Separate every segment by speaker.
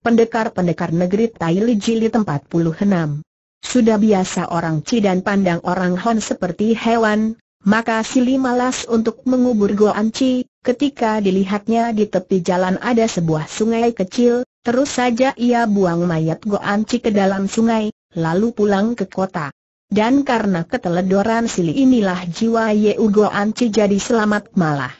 Speaker 1: pendekar-pendekar negeri Taili Jili tempat puluh enam. Sudah biasa orang Ci dan pandang orang Hon seperti hewan, maka Sili malas untuk mengubur Goan Ci, ketika dilihatnya di tepi jalan ada sebuah sungai kecil, terus saja ia buang mayat Goan Ci ke dalam sungai, lalu pulang ke kota. Dan karena keteledoran Sili inilah jiwa Yeu Goan Ci jadi selamat malah.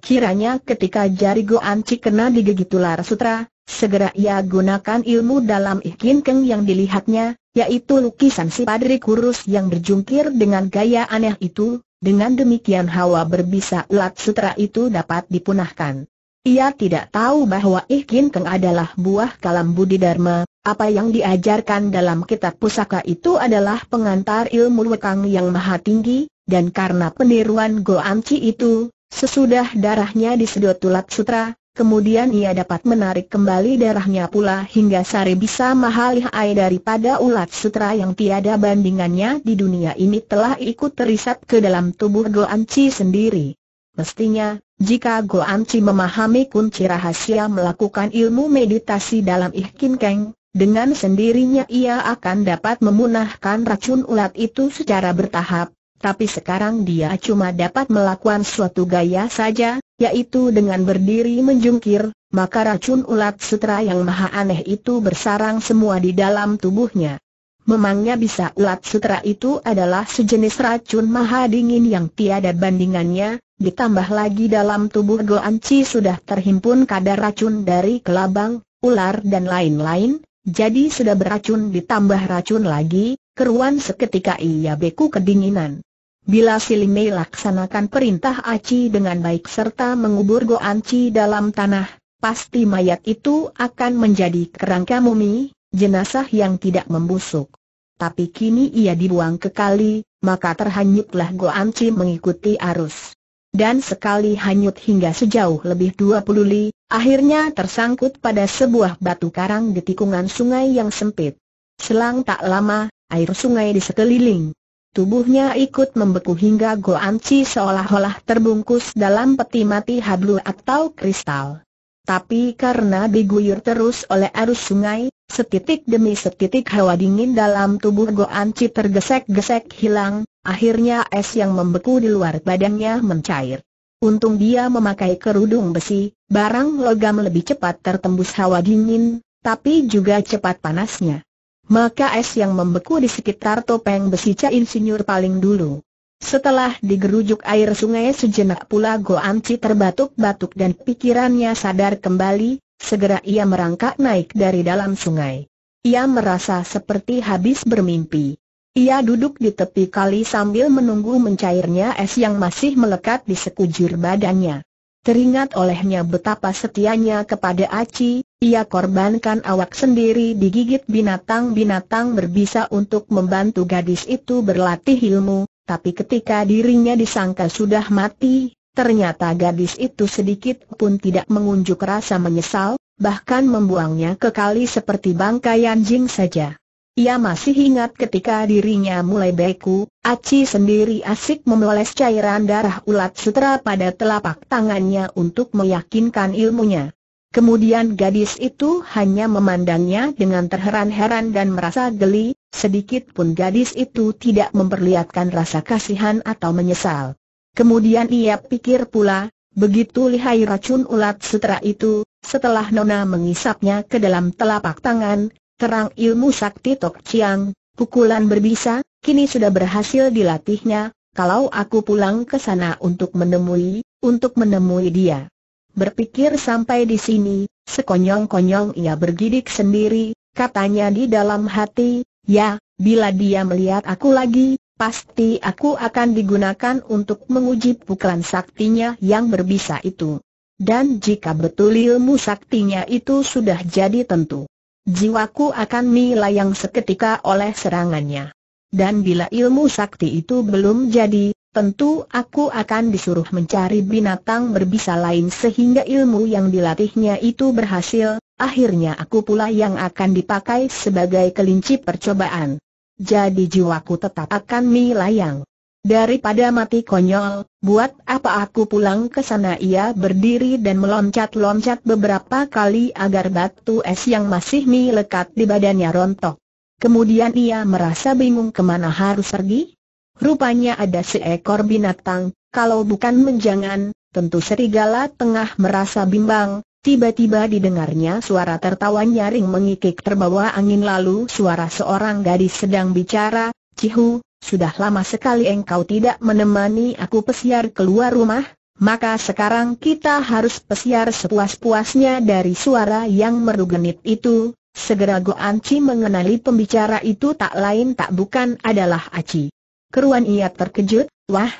Speaker 1: Kiranya ketika jari Goan Ci kena digigit ular sutra, Segera ia gunakan ilmu dalam ikin keng yang dilihatnya, yaitu lukisan si padri kurus yang berjungkir dengan gaya aneh itu, dengan demikian hawa berbisa ulat sutra itu dapat dipunahkan. Ia tidak tahu bahwa ikin keng adalah buah kalam budi dharma, apa yang diajarkan dalam kitab pusaka itu adalah pengantar ilmu wekang yang maha tinggi, dan karena peniruan Goanci itu, sesudah darahnya disedot ulat sutra, kemudian ia dapat menarik kembali darahnya pula hingga sari bisa mahalih air daripada ulat sutra yang tiada bandingannya di dunia ini telah ikut terisap ke dalam tubuh Goanci sendiri. Mestinya, jika Goanci memahami kunci rahasia melakukan ilmu meditasi dalam Ikin Keng, dengan sendirinya ia akan dapat memunahkan racun ulat itu secara bertahap, tapi sekarang dia cuma dapat melakukan suatu gaya saja, yaitu dengan berdiri menjungkir, maka racun ulat sutra yang maha aneh itu bersarang semua di dalam tubuhnya. Memangnya bisa ulat sutra itu adalah sejenis racun maha dingin yang tiada bandingannya, ditambah lagi dalam tubuh Goanci sudah terhimpun kadar racun dari kelabang, ular dan lain-lain, jadi sudah beracun ditambah racun lagi, keruan seketika ia beku kedinginan. Bila Silimei laksanakan perintah Aci dengan baik serta mengubur Goanci dalam tanah, pasti mayat itu akan menjadi kerangka mumi, jenazah yang tidak membusuk. Tapi kini ia dibuang ke kali, maka terhanyutlah Goanci mengikuti arus. Dan sekali hanyut hingga sejauh lebih 20 li, akhirnya tersangkut pada sebuah batu karang di tikungan sungai yang sempit. Selang tak lama, air sungai di sekeliling Tubuhnya ikut membeku hingga Goan Chi seolah-olah terbungkus dalam peti mati hablu atau kristal. Tapi karena diguyur terus oleh arus sungai, setitik demi setitik hawa dingin dalam tubuh Goan Chi tergesek-gesek hilang, akhirnya es yang membeku di luar badannya mencair. Untung dia memakai kerudung besi, barang logam lebih cepat tertembus hawa dingin, tapi juga cepat panasnya maka es yang membeku di sekitar topeng besi Cha Insinyur paling dulu. Setelah digerujuk air sungai sejenak pula Goanci terbatuk-batuk dan pikirannya sadar kembali, segera ia merangkak naik dari dalam sungai. Ia merasa seperti habis bermimpi. Ia duduk di tepi kali sambil menunggu mencairnya es yang masih melekat di sekujur badannya. Teringat olehnya betapa setianya kepada Aci, ia korbankan awak sendiri digigit binatang-binatang berbisa untuk membantu gadis itu berlatih ilmu, tapi ketika dirinya disangka sudah mati, ternyata gadis itu sedikit pun tidak mengunjuk rasa menyesal, bahkan membuangnya ke kali seperti bangkai anjing saja. Ia masih ingat ketika dirinya mulai beku, Aci sendiri asik memoles cairan darah ulat sutra pada telapak tangannya untuk meyakinkan ilmunya. Kemudian gadis itu hanya memandangnya dengan terheran-heran dan merasa geli, sedikit pun gadis itu tidak memperlihatkan rasa kasihan atau menyesal. Kemudian ia pikir pula, begitu lihai racun ulat sutra itu, setelah Nona mengisapnya ke dalam telapak tangan, terang ilmu sakti Tok Chiang, pukulan berbisa, kini sudah berhasil dilatihnya, kalau aku pulang ke sana untuk menemui, untuk menemui dia. Berpikir sampai di sini, sekonyong-konyong ia bergidik sendiri, katanya di dalam hati, ya, bila dia melihat aku lagi, pasti aku akan digunakan untuk menguji pukulan saktinya yang berbisa itu. Dan jika betul ilmu saktinya itu sudah jadi tentu, jiwaku akan melayang seketika oleh serangannya. Dan bila ilmu sakti itu belum jadi, tentu aku akan disuruh mencari binatang berbisa lain sehingga ilmu yang dilatihnya itu berhasil, akhirnya aku pula yang akan dipakai sebagai kelinci percobaan. Jadi jiwaku tetap akan melayang. Daripada mati konyol, buat apa aku pulang ke sana ia berdiri dan meloncat-loncat beberapa kali agar batu es yang masih melekat di badannya rontok. Kemudian ia merasa bingung kemana harus pergi. Rupanya ada seekor binatang, kalau bukan menjangan, tentu serigala tengah merasa bimbang, tiba-tiba didengarnya suara tertawa nyaring mengikik terbawa angin lalu suara seorang gadis sedang bicara, Cihu, sudah lama sekali engkau tidak menemani aku pesiar keluar rumah, maka sekarang kita harus pesiar sepuas-puasnya dari suara yang genit itu. Segera Go Anci mengenali pembicara itu tak lain tak bukan adalah Aci. Keruan ia terkejut, wah,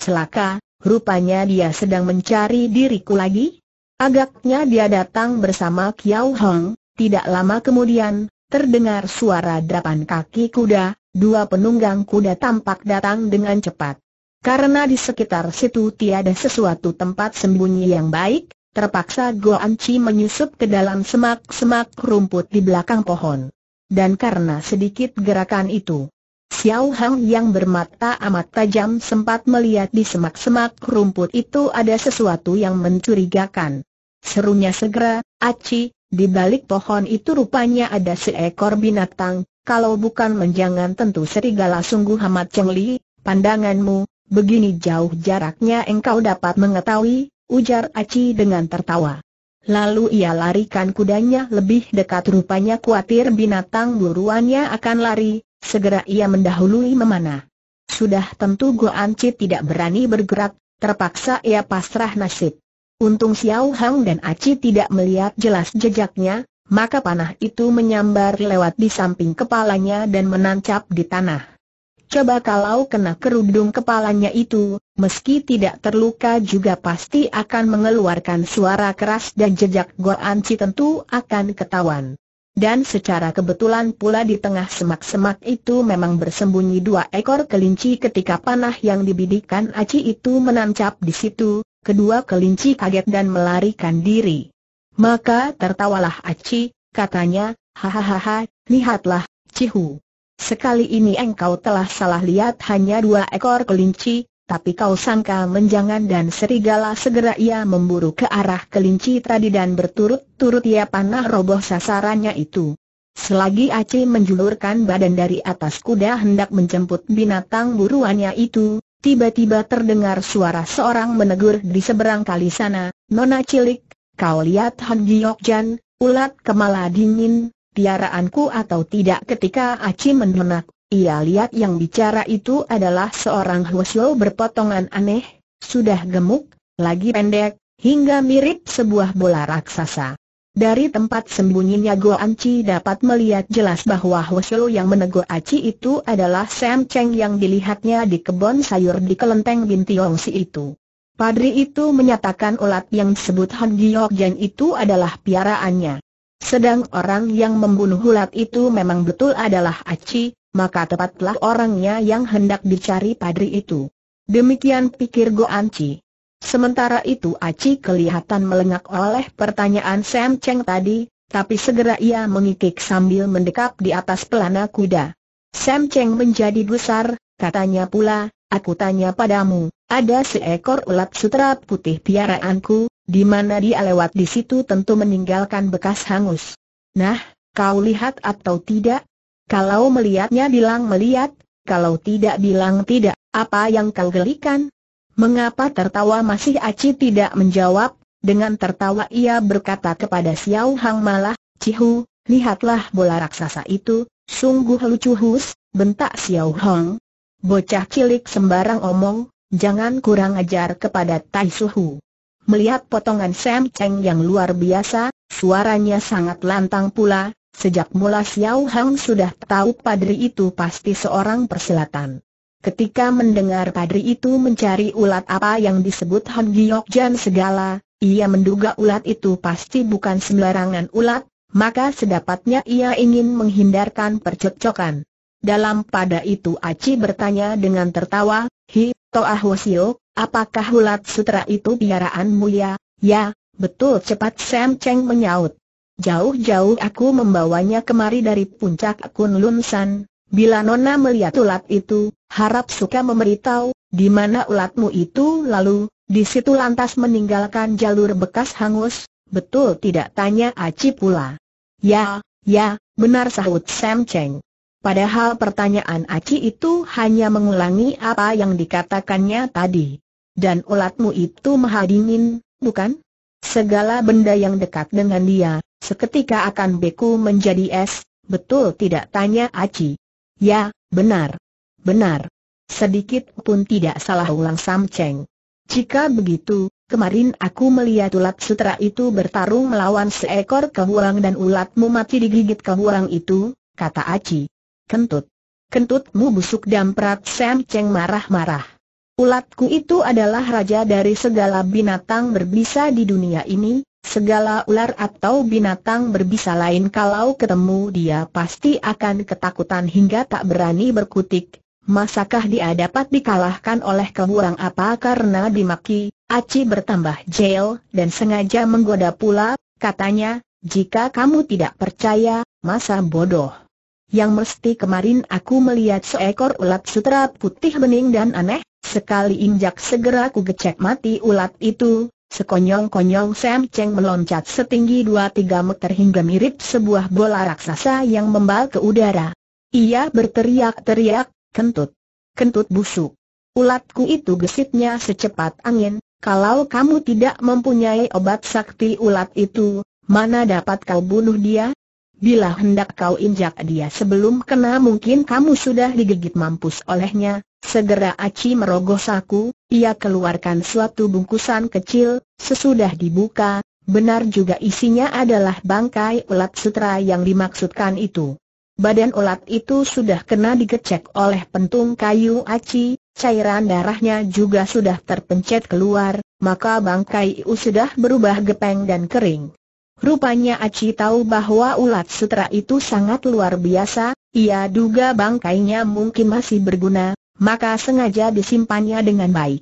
Speaker 1: celaka, rupanya dia sedang mencari diriku lagi. Agaknya dia datang bersama Kiao Hong, tidak lama kemudian, terdengar suara derapan kaki kuda, dua penunggang kuda tampak datang dengan cepat. Karena di sekitar situ tiada sesuatu tempat sembunyi yang baik, terpaksa Goan Chi menyusup ke dalam semak-semak rumput di belakang pohon. Dan karena sedikit gerakan itu, Xiao Hang yang bermata amat tajam sempat melihat di semak-semak rumput itu ada sesuatu yang mencurigakan. Serunya segera, Aci, di balik pohon itu rupanya ada seekor binatang, kalau bukan menjangan tentu serigala sungguh amat cengli, pandanganmu, begini jauh jaraknya engkau dapat mengetahui, ujar Aci dengan tertawa. Lalu ia larikan kudanya lebih dekat rupanya khawatir binatang buruannya akan lari, segera ia mendahului memanah. Sudah tentu Goanci tidak berani bergerak, terpaksa ia pasrah nasib. Untung Xiao Hang dan Aci tidak melihat jelas jejaknya, maka panah itu menyambar lewat di samping kepalanya dan menancap di tanah. Coba kalau kena kerudung kepalanya itu, meski tidak terluka juga pasti akan mengeluarkan suara keras dan jejak Goanci tentu akan ketahuan. Dan secara kebetulan pula di tengah semak-semak itu memang bersembunyi dua ekor kelinci ketika panah yang dibidikan Aci itu menancap di situ, kedua kelinci kaget dan melarikan diri. Maka tertawalah Aci, katanya, hahaha, lihatlah, Cihu. Sekali ini engkau telah salah lihat hanya dua ekor kelinci, tapi kau sangka menjangan dan serigala segera ia memburu ke arah kelinci tadi dan berturut-turut ia panah roboh sasarannya itu. Selagi Aci menjulurkan badan dari atas kuda hendak menjemput binatang buruannya itu, tiba-tiba terdengar suara seorang menegur di seberang kali sana, Nona Cilik, Kau lihat Han Jan, ulat kemala dingin, tiaraanku atau tidak ketika Aci menenak, ia lihat yang bicara itu adalah seorang Hwasyo berpotongan aneh, sudah gemuk, lagi pendek, hingga mirip sebuah bola raksasa. Dari tempat sembunyinya Go Anci dapat melihat jelas bahwa Hwasyo yang menegur Aci itu adalah Sam Cheng yang dilihatnya di kebun sayur di kelenteng Si itu. Padri itu menyatakan ulat yang disebut Han Jan itu adalah piaraannya. Sedang orang yang membunuh ulat itu memang betul adalah Aci, maka tepatlah orangnya yang hendak dicari padri itu. Demikian pikir Go Anci. Sementara itu Aci kelihatan melengak oleh pertanyaan Sam Cheng tadi, tapi segera ia mengikik sambil mendekap di atas pelana kuda. Sam Cheng menjadi gusar, katanya pula, aku tanya padamu, ada seekor ulat sutra putih piaraanku, di mana dia lewat di situ tentu meninggalkan bekas hangus. Nah, kau lihat atau tidak? Kalau melihatnya bilang melihat, kalau tidak bilang tidak, apa yang kau gelikan? Mengapa tertawa masih Aci tidak menjawab? Dengan tertawa ia berkata kepada Xiao Hang malah, Cihu, lihatlah bola raksasa itu, sungguh lucu hus, bentak Xiao Hang. Bocah cilik sembarang omong, Jangan kurang ajar kepada Tai Suhu. Melihat potongan Sam Cheng yang luar biasa, suaranya sangat lantang pula, sejak mula Xiao Hang sudah tahu padri itu pasti seorang persilatan. Ketika mendengar padri itu mencari ulat apa yang disebut Han Giok Jan segala, ia menduga ulat itu pasti bukan sembarangan ulat, maka sedapatnya ia ingin menghindarkan percekcokan. Dalam pada itu Aci bertanya dengan tertawa, Hi, toh Wosio, apakah ulat sutra itu biaraan mulia? Ya, betul cepat Sam Cheng menyaut. Jauh-jauh aku membawanya kemari dari puncak Lun San. Bila Nona melihat ulat itu, harap suka memberitahu, di mana ulatmu itu lalu, di situ lantas meninggalkan jalur bekas hangus, betul tidak tanya Aci pula. Ya, ya, benar sahut Sam Cheng. Padahal pertanyaan Aci itu hanya mengulangi apa yang dikatakannya tadi. Dan ulatmu itu maha dingin, bukan? Segala benda yang dekat dengan dia, seketika akan beku menjadi es, betul tidak tanya Aci? Ya, benar. Benar. Sedikit pun tidak salah ulang Sam Jika begitu, kemarin aku melihat ulat sutra itu bertarung melawan seekor kehuang dan ulatmu mati digigit kehuang itu, kata Aci. Kentut. Kentutmu busuk dan perat Sam Cheng marah-marah. Ulatku itu adalah raja dari segala binatang berbisa di dunia ini, segala ular atau binatang berbisa lain kalau ketemu dia pasti akan ketakutan hingga tak berani berkutik. Masakah dia dapat dikalahkan oleh kehurang apa karena dimaki, Aci bertambah jail dan sengaja menggoda pula, katanya, jika kamu tidak percaya, masa bodoh yang mesti kemarin aku melihat seekor ulat sutra putih bening dan aneh, sekali injak segera ku gecek mati ulat itu, sekonyong-konyong Sam Cheng meloncat setinggi 2-3 meter hingga mirip sebuah bola raksasa yang membal ke udara. Ia berteriak-teriak, kentut, kentut busuk. Ulatku itu gesitnya secepat angin, kalau kamu tidak mempunyai obat sakti ulat itu, mana dapat kau bunuh dia? Bila hendak kau injak dia sebelum kena mungkin kamu sudah digigit mampus olehnya, segera aci merogoh saku, ia keluarkan suatu bungkusan kecil, sesudah dibuka, benar juga isinya adalah bangkai ulat sutra yang dimaksudkan itu. Badan ulat itu sudah kena digecek oleh pentung kayu aci, cairan darahnya juga sudah terpencet keluar, maka bangkai itu sudah berubah gepeng dan kering. Rupanya Aci tahu bahwa ulat sutra itu sangat luar biasa, ia duga bangkainya mungkin masih berguna, maka sengaja disimpannya dengan baik.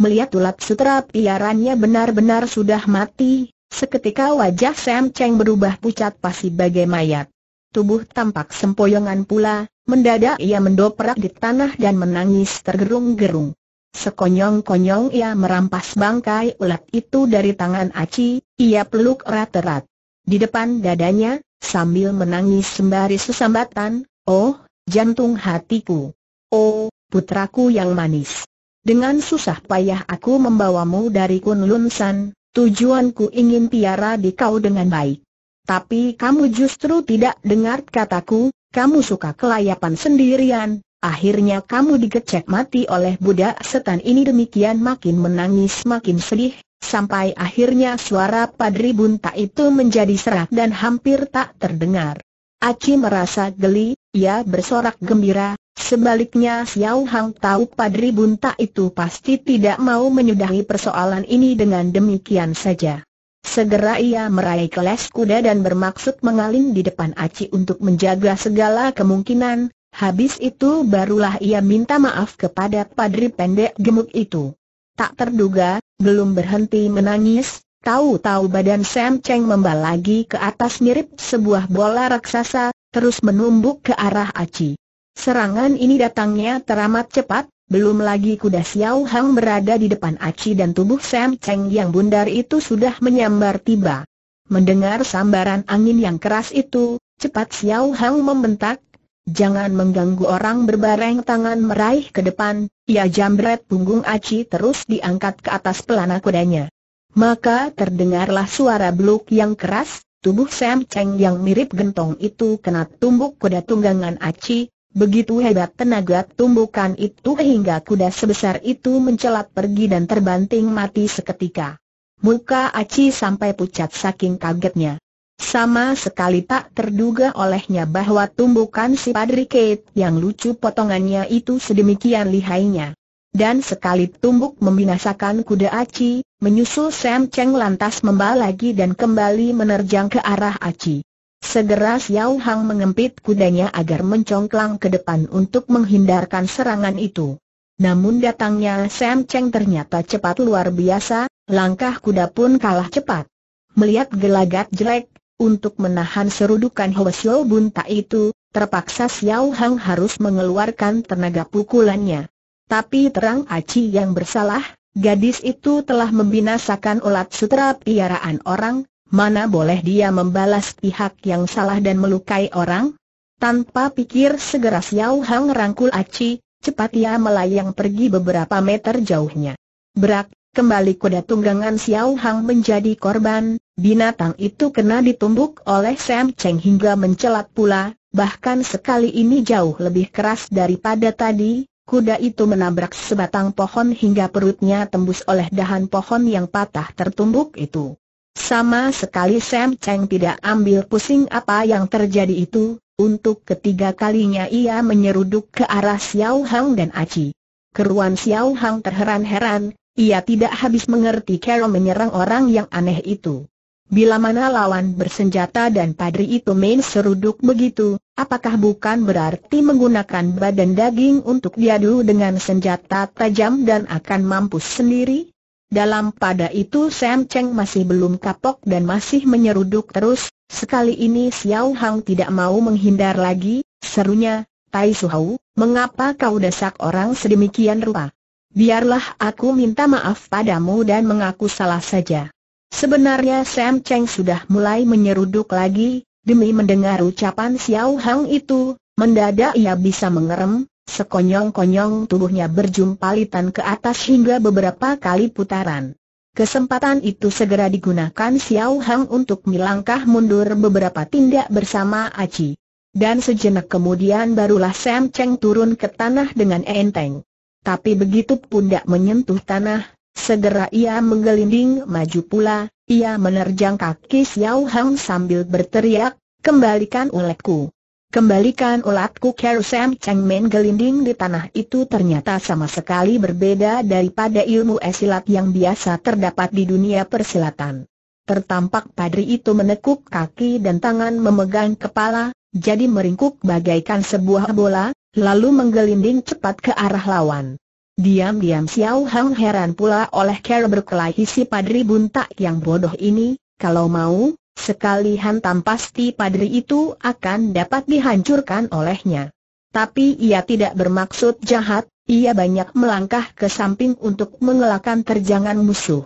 Speaker 1: Melihat ulat sutra piarannya benar-benar sudah mati, seketika wajah Sam Cheng berubah pucat pasi bagai mayat. Tubuh tampak sempoyongan pula, mendadak ia mendoprak di tanah dan menangis tergerung-gerung. Sekonyong-konyong ia merampas bangkai ulat itu dari tangan Aci, ia peluk erat-erat. Di depan dadanya, sambil menangis sembari sesambatan, Oh, jantung hatiku! Oh, putraku yang manis! Dengan susah payah aku membawamu dari Kunlun San, tujuanku ingin piara di kau dengan baik. Tapi kamu justru tidak dengar kataku, kamu suka kelayapan sendirian, Akhirnya kamu dikecek mati oleh budak setan ini demikian makin menangis makin sedih, sampai akhirnya suara Padri Bunta itu menjadi serak dan hampir tak terdengar. Aci merasa geli, ia bersorak gembira, sebaliknya Xiao Hang tahu Padri Bunta itu pasti tidak mau menyudahi persoalan ini dengan demikian saja. Segera ia meraih kelas kuda dan bermaksud mengalir di depan Aci untuk menjaga segala kemungkinan, Habis itu barulah ia minta maaf kepada padri pendek gemuk itu. Tak terduga, belum berhenti menangis, tahu-tahu badan Sam Cheng membal lagi ke atas mirip sebuah bola raksasa, terus menumbuk ke arah Aci. Serangan ini datangnya teramat cepat, belum lagi kuda Xiao Hang berada di depan Aci dan tubuh Sam Cheng yang bundar itu sudah menyambar tiba. Mendengar sambaran angin yang keras itu, cepat Xiao Hang membentak, Jangan mengganggu orang berbareng tangan meraih ke depan, ia ya jambret punggung Aci terus diangkat ke atas pelana kudanya. Maka terdengarlah suara beluk yang keras, tubuh Sam Cheng yang mirip gentong itu kena tumbuk kuda tunggangan Aci, begitu hebat tenaga tumbukan itu hingga kuda sebesar itu mencelat pergi dan terbanting mati seketika. Muka Aci sampai pucat saking kagetnya. Sama sekali tak terduga olehnya bahwa tumbukan si Padri Kate yang lucu potongannya itu sedemikian lihainya. Dan sekali tumbuk membinasakan kuda Aci, menyusul Sam Cheng lantas membal lagi dan kembali menerjang ke arah Aci. Segera Xiao Hang mengempit kudanya agar mencongklang ke depan untuk menghindarkan serangan itu. Namun datangnya Sam Cheng ternyata cepat luar biasa, langkah kuda pun kalah cepat. Melihat gelagat jelek, untuk menahan serudukan Hwasyo Bunta itu, terpaksa Xiao Hang harus mengeluarkan tenaga pukulannya. Tapi terang Aci yang bersalah, gadis itu telah membinasakan ulat sutra piaraan orang, mana boleh dia membalas pihak yang salah dan melukai orang? Tanpa pikir segera Xiao Hang rangkul Aci, cepat ia melayang pergi beberapa meter jauhnya. Berak, kembali kuda tunggangan Xiao Hang menjadi korban, binatang itu kena ditumbuk oleh Sam Cheng hingga mencelat pula, bahkan sekali ini jauh lebih keras daripada tadi, kuda itu menabrak sebatang pohon hingga perutnya tembus oleh dahan pohon yang patah tertumbuk itu. Sama sekali Sam Cheng tidak ambil pusing apa yang terjadi itu, untuk ketiga kalinya ia menyeruduk ke arah Xiao Hang dan Aci. Keruan Xiao Hang terheran-heran, ia tidak habis mengerti cara menyerang orang yang aneh itu. Bila mana lawan bersenjata dan padri itu main seruduk begitu, apakah bukan berarti menggunakan badan daging untuk diadu dengan senjata tajam dan akan mampu sendiri? Dalam pada itu Sam Cheng masih belum kapok dan masih menyeruduk terus, sekali ini Xiao Hang tidak mau menghindar lagi, serunya, Tai Suhau, mengapa kau desak orang sedemikian rupa? biarlah aku minta maaf padamu dan mengaku salah saja. Sebenarnya Sam Cheng sudah mulai menyeruduk lagi, demi mendengar ucapan Xiao Hang itu, mendadak ia bisa mengerem, sekonyong-konyong tubuhnya berjumpalitan ke atas hingga beberapa kali putaran. Kesempatan itu segera digunakan Xiao Hang untuk melangkah mundur beberapa tindak bersama Aci. Dan sejenak kemudian barulah Sam Cheng turun ke tanah dengan enteng. Tapi begitu pundak menyentuh tanah, segera ia menggelinding maju pula, ia menerjang kaki Xiao Hang sambil berteriak, kembalikan ulatku. Kembalikan ulatku Kero Sam Cheng Men gelinding di tanah itu ternyata sama sekali berbeda daripada ilmu esilat yang biasa terdapat di dunia persilatan. Tertampak padri itu menekuk kaki dan tangan memegang kepala, jadi meringkuk bagaikan sebuah bola, lalu menggelinding cepat ke arah lawan. Diam-diam Xiao Hang heran pula oleh cara berkelahi si padri buntak yang bodoh ini, kalau mau, sekali hantam pasti padri itu akan dapat dihancurkan olehnya. Tapi ia tidak bermaksud jahat, ia banyak melangkah ke samping untuk mengelakkan terjangan musuh.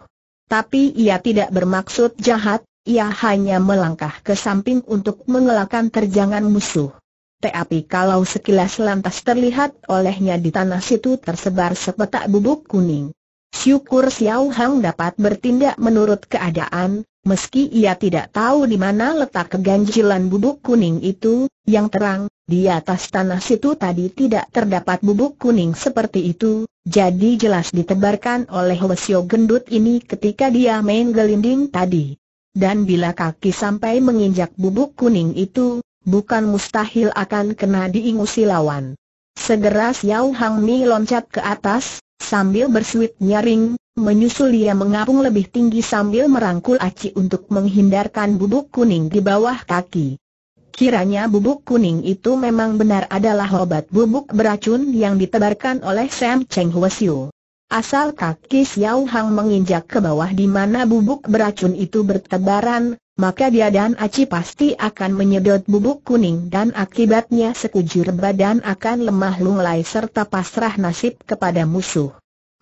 Speaker 1: Tapi ia tidak bermaksud jahat, ia hanya melangkah ke samping untuk mengelakkan terjangan musuh. Tapi kalau sekilas lantas terlihat olehnya di tanah situ tersebar sepetak bubuk kuning. Syukur Xiao Hang dapat bertindak menurut keadaan, meski ia tidak tahu di mana letak keganjilan bubuk kuning itu, yang terang, di atas tanah situ tadi tidak terdapat bubuk kuning seperti itu, jadi jelas ditebarkan oleh Wesio gendut ini ketika dia main gelinding tadi. Dan bila kaki sampai menginjak bubuk kuning itu, bukan mustahil akan kena diingusi lawan. Segera Xiao Hang Mi loncat ke atas, sambil bersuit nyaring, menyusul ia mengapung lebih tinggi sambil merangkul aci untuk menghindarkan bubuk kuning di bawah kaki. Kiranya bubuk kuning itu memang benar adalah obat bubuk beracun yang ditebarkan oleh Sam Cheng Hwasyu. Asal kaki Xiao Hang menginjak ke bawah di mana bubuk beracun itu bertebaran, maka dia dan Aci pasti akan menyedot bubuk kuning dan akibatnya sekujur badan akan lemah lunglai serta pasrah nasib kepada musuh.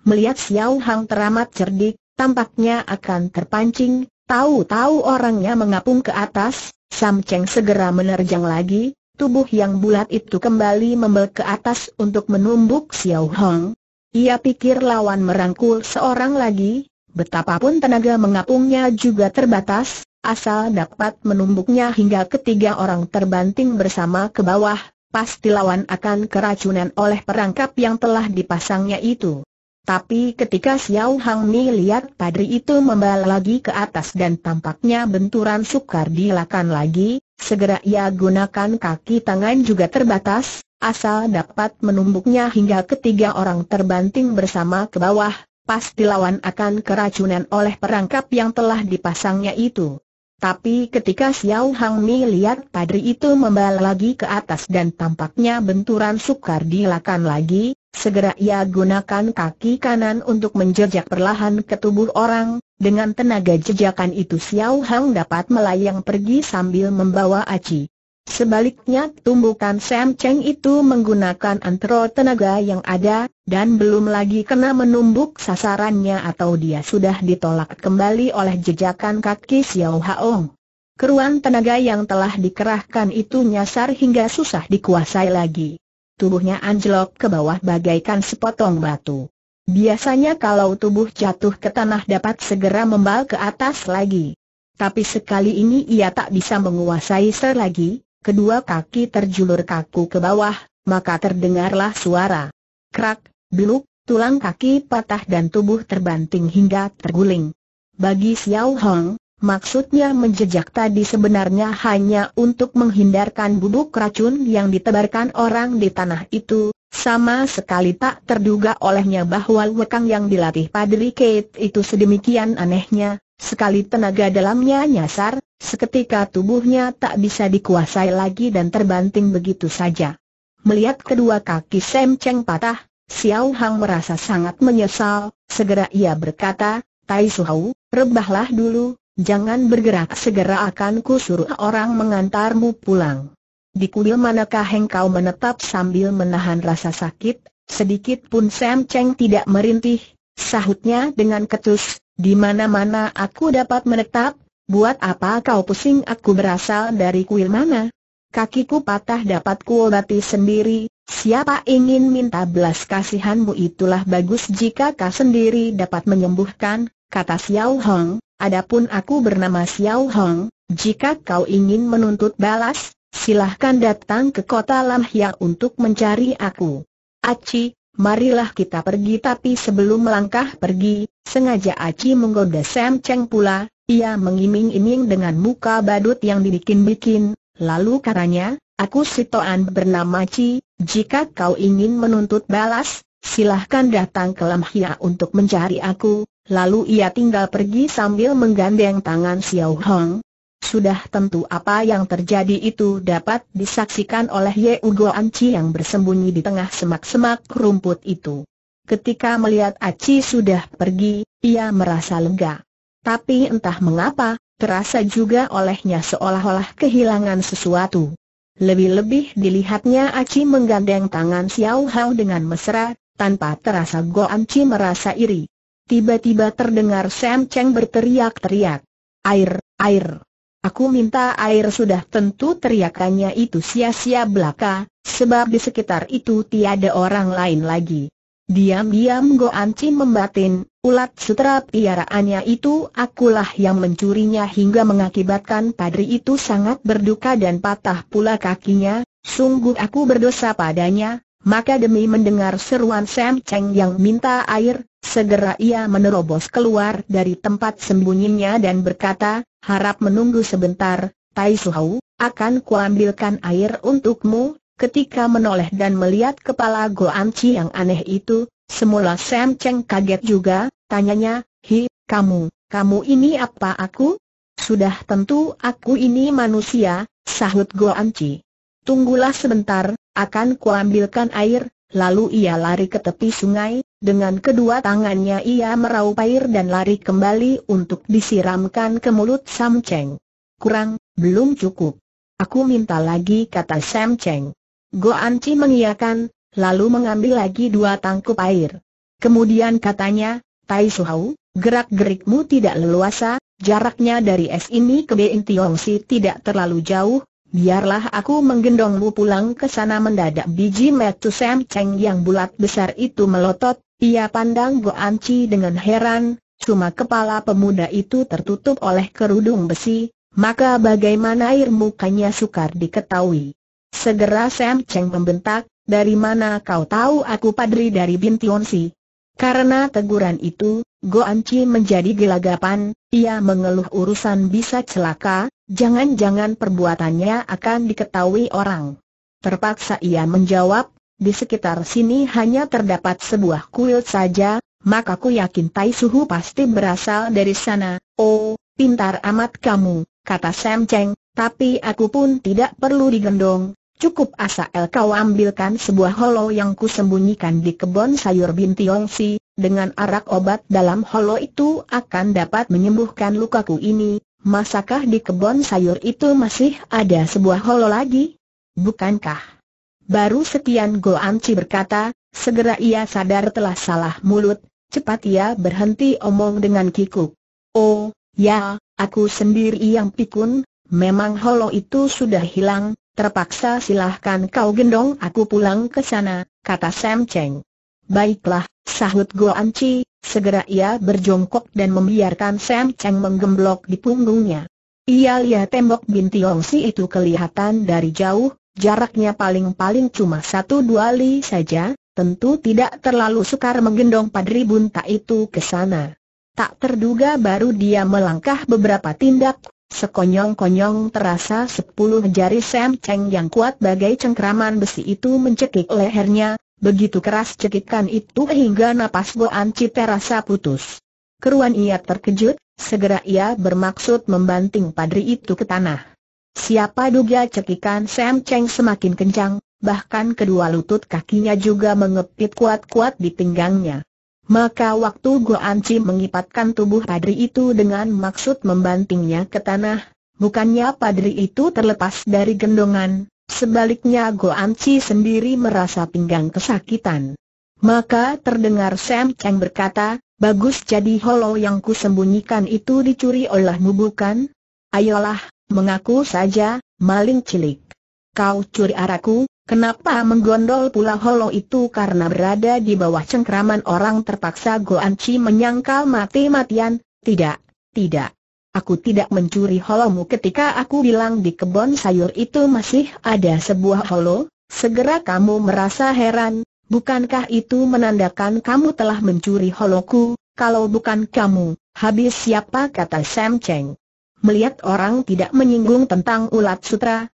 Speaker 1: Melihat Xiao Hang teramat cerdik, tampaknya akan terpancing, tahu-tahu orangnya mengapung ke atas, Sam Cheng segera menerjang lagi, tubuh yang bulat itu kembali membel ke atas untuk menumbuk Xiao Hang. Ia pikir lawan merangkul seorang lagi, betapapun tenaga mengapungnya juga terbatas, asal dapat menumbuknya hingga ketiga orang terbanting bersama ke bawah, pasti lawan akan keracunan oleh perangkap yang telah dipasangnya itu. Tapi ketika Xiao Hang Mi lihat padri itu membal lagi ke atas dan tampaknya benturan sukar dilakukan lagi, segera ia gunakan kaki tangan juga terbatas, asal dapat menumbuknya hingga ketiga orang terbanting bersama ke bawah, pasti lawan akan keracunan oleh perangkap yang telah dipasangnya itu. Tapi ketika Xiao Hang Mi lihat padri itu membal lagi ke atas dan tampaknya benturan sukar dilakukan lagi, segera ia gunakan kaki kanan untuk menjejak perlahan ke tubuh orang, dengan tenaga jejakan itu Xiao Hang dapat melayang pergi sambil membawa aci. Sebaliknya tumbukan Sam Cheng itu menggunakan antro tenaga yang ada, dan belum lagi kena menumbuk sasarannya atau dia sudah ditolak kembali oleh jejakan kaki Xiao Haong. Keruan tenaga yang telah dikerahkan itu nyasar hingga susah dikuasai lagi. Tubuhnya anjlok ke bawah bagaikan sepotong batu. Biasanya kalau tubuh jatuh ke tanah dapat segera membal ke atas lagi. Tapi sekali ini ia tak bisa menguasai ser lagi, kedua kaki terjulur kaku ke bawah, maka terdengarlah suara. Krak, biluk, tulang kaki patah dan tubuh terbanting hingga terguling. Bagi Xiao Hong, maksudnya menjejak tadi sebenarnya hanya untuk menghindarkan bubuk racun yang ditebarkan orang di tanah itu, sama sekali tak terduga olehnya bahwa wekang yang dilatih Padri Kate itu sedemikian anehnya, Sekali tenaga dalamnya nyasar, seketika tubuhnya tak bisa dikuasai lagi dan terbanting begitu saja. Melihat kedua kaki Sam Cheng patah, Xiao Hang merasa sangat menyesal, segera ia berkata, Tai Hau, rebahlah dulu, jangan bergerak segera akan ku suruh orang mengantarmu pulang. Di kuil manakah engkau menetap sambil menahan rasa sakit, sedikit pun Sam Cheng tidak merintih, sahutnya dengan ketus, di mana-mana aku dapat menetap, buat apa kau pusing aku berasal dari kuil mana? Kakiku patah dapat kuobati sendiri, siapa ingin minta belas kasihanmu itulah bagus jika kau sendiri dapat menyembuhkan, kata Xiao Hong, adapun aku bernama Xiao Hong, jika kau ingin menuntut balas, silahkan datang ke kota Lamhia untuk mencari aku. Aci, marilah kita pergi tapi sebelum melangkah pergi, Sengaja Aci menggoda Sam Cheng pula, ia mengiming-iming dengan muka badut yang dibikin-bikin, lalu karanya, aku si Toan bernama Ci, jika kau ingin menuntut balas, silahkan datang ke Lam Hia untuk mencari aku, lalu ia tinggal pergi sambil menggandeng tangan Xiao Hong. Sudah tentu apa yang terjadi itu dapat disaksikan oleh Ye Ugo Anci yang bersembunyi di tengah semak-semak rumput itu. Ketika melihat Aci sudah pergi, ia merasa lega. Tapi entah mengapa, terasa juga olehnya seolah-olah kehilangan sesuatu. Lebih-lebih dilihatnya Aci menggandeng tangan Xiao Hao dengan mesra, tanpa terasa Go Anci merasa iri. Tiba-tiba terdengar Sam Cheng berteriak-teriak. Air, air. Aku minta air sudah tentu teriakannya itu sia-sia belaka, sebab di sekitar itu tiada orang lain lagi. Diam-diam Go Ancin membatin, ulat sutra piaraannya itu akulah yang mencurinya hingga mengakibatkan padri itu sangat berduka dan patah pula kakinya, sungguh aku berdosa padanya, maka demi mendengar seruan Sam Cheng yang minta air, segera ia menerobos keluar dari tempat sembunyinya dan berkata, harap menunggu sebentar, Tai Hau, akan kuambilkan air untukmu, Ketika menoleh dan melihat kepala Goan Chi yang aneh itu, semula Sam Cheng kaget juga, tanyanya, Hi, kamu, kamu ini apa aku? Sudah tentu aku ini manusia, sahut Goan Chi. Tunggulah sebentar, akan kuambilkan air, lalu ia lari ke tepi sungai, dengan kedua tangannya ia meraup air dan lari kembali untuk disiramkan ke mulut Sam Cheng. Kurang, belum cukup. Aku minta lagi kata Sam Cheng. Anci mengiyakan, lalu mengambil lagi dua tangkup air. Kemudian katanya, Tai Suhau, gerak-gerikmu tidak leluasa, jaraknya dari es ini ke B Tiongsi tidak terlalu jauh, biarlah aku menggendongmu pulang ke sana mendadak biji metu Sam Cheng yang bulat besar itu melotot, ia pandang Anci dengan heran, cuma kepala pemuda itu tertutup oleh kerudung besi, maka bagaimana air mukanya sukar diketahui. Segera Sam Cheng membentak, dari mana kau tahu aku padri dari Bintion Si? Karena teguran itu, Goan Chi menjadi gelagapan, ia mengeluh urusan bisa celaka, jangan-jangan perbuatannya akan diketahui orang. Terpaksa ia menjawab, di sekitar sini hanya terdapat sebuah kuil saja, maka ku yakin Tai Suhu pasti berasal dari sana. Oh, pintar amat kamu, kata Sam Cheng, tapi aku pun tidak perlu digendong, Cukup asa El kau ambilkan sebuah holo yang kusembunyikan di kebun sayur binti Bintiongsi, dengan arak obat dalam holo itu akan dapat menyembuhkan lukaku ini, masakah di kebun sayur itu masih ada sebuah holo lagi? Bukankah? Baru sekian Anci berkata, segera ia sadar telah salah mulut, cepat ia berhenti omong dengan kikuk. Oh, ya, aku sendiri yang pikun, memang holo itu sudah hilang, Terpaksa silahkan kau gendong aku pulang ke sana, kata Sam Cheng. Baiklah, sahut Go Anci, segera ia berjongkok dan membiarkan Sam Cheng menggemblok di punggungnya. Ia lihat tembok bintiong si itu kelihatan dari jauh, jaraknya paling-paling cuma satu dua li saja, tentu tidak terlalu sukar menggendong Padri Bunta itu ke sana. Tak terduga baru dia melangkah beberapa tindak, Sekonyong-konyong terasa sepuluh jari Sam Cheng yang kuat bagai cengkraman besi itu mencekik lehernya, begitu keras cekikan itu hingga napas Goan Chi terasa putus. Keruan ia terkejut, segera ia bermaksud membanting padri itu ke tanah. Siapa duga cekikan Sam Cheng semakin kencang, bahkan kedua lutut kakinya juga mengepit kuat-kuat di pinggangnya. Maka waktu Guanci mengipatkan tubuh padri itu dengan maksud membantingnya ke tanah, bukannya padri itu terlepas dari gendongan, sebaliknya Guanci sendiri merasa pinggang kesakitan. Maka terdengar Sam Cheng berkata, bagus jadi holo yang kusembunyikan itu dicuri olehmu bukan? Ayolah, mengaku saja, maling cilik. Kau curi araku, Kenapa menggondol pula holo itu karena berada di bawah cengkraman orang terpaksa Goan Chi menyangkal mati-matian, tidak, tidak. Aku tidak mencuri holomu ketika aku bilang di kebun sayur itu masih ada sebuah holo, segera kamu merasa heran, bukankah itu menandakan kamu telah mencuri holoku, kalau bukan kamu, habis siapa kata Sam Cheng. Melihat orang tidak menyinggung tentang ulat sutra,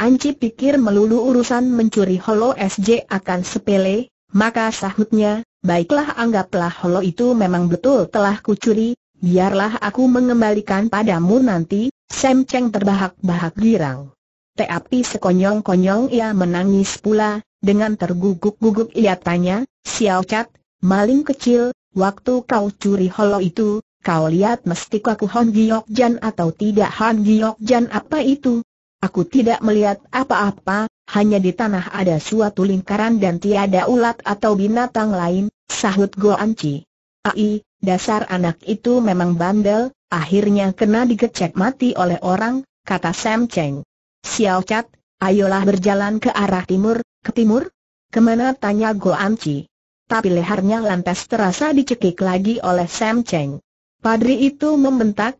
Speaker 1: Anci pikir melulu urusan mencuri Holo SJ akan sepele, maka sahutnya, baiklah anggaplah Holo itu memang betul telah kucuri, biarlah aku mengembalikan padamu nanti, Sam Cheng terbahak-bahak girang. Tapi sekonyong-konyong ia menangis pula, dengan terguguk-guguk ia tanya, Xiao Cat, maling kecil, waktu kau curi Holo itu, kau lihat mesti kaku Han Giok Jan atau tidak Han Giok Jan apa itu? Aku tidak melihat apa-apa, hanya di tanah ada suatu lingkaran dan tiada ulat atau binatang lain, sahut Goanci. Ai, dasar anak itu memang bandel, akhirnya kena dikecek mati oleh orang, kata Sam Cheng. Xiao Chat, ayolah berjalan ke arah timur, ke timur? Kemana tanya Goanci? Tapi lehernya lantas terasa dicekik lagi oleh Sam Cheng. Padri itu membentak,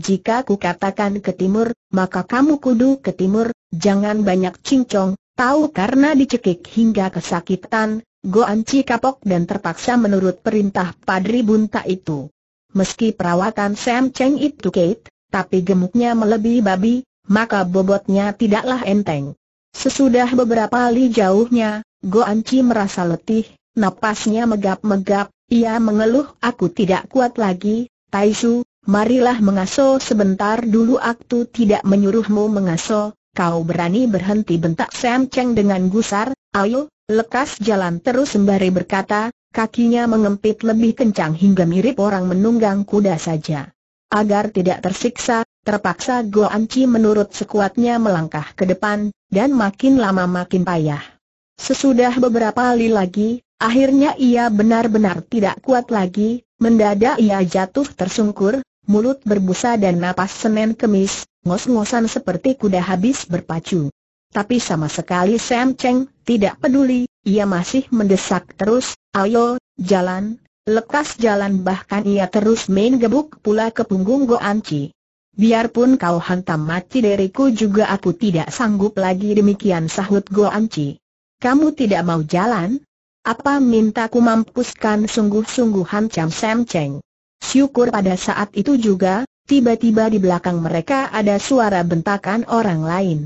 Speaker 1: jika ku katakan ke timur, maka kamu kudu ke timur, jangan banyak cincong, tahu karena dicekik hingga kesakitan, Goanci kapok dan terpaksa menurut perintah Padri Bunta itu. Meski perawatan Sam Cheng itu Kate, tapi gemuknya melebihi babi, maka bobotnya tidaklah enteng. Sesudah beberapa kali jauhnya, Goanci merasa letih, napasnya megap-megap, ia mengeluh aku tidak kuat lagi, Taisu, marilah mengaso sebentar dulu aku tidak menyuruhmu mengaso, kau berani berhenti bentak Sam Cheng dengan gusar, ayo, lekas jalan terus sembari berkata, kakinya mengempit lebih kencang hingga mirip orang menunggang kuda saja. Agar tidak tersiksa, terpaksa Go Anci menurut sekuatnya melangkah ke depan, dan makin lama makin payah. Sesudah beberapa kali lagi, akhirnya ia benar-benar tidak kuat lagi, mendadak ia jatuh tersungkur, mulut berbusa dan napas senen kemis, ngos-ngosan seperti kuda habis berpacu. Tapi sama sekali Sam Cheng tidak peduli, ia masih mendesak terus, ayo, jalan, lekas jalan bahkan ia terus main gebuk pula ke punggung Goanci. Biarpun kau hantam mati diriku juga aku tidak sanggup lagi demikian sahut Goanci. Kamu tidak mau jalan? Apa minta ku mampuskan sungguh-sungguh hancam Sam Cheng? Syukur pada saat itu juga, tiba-tiba di belakang mereka ada suara bentakan orang lain.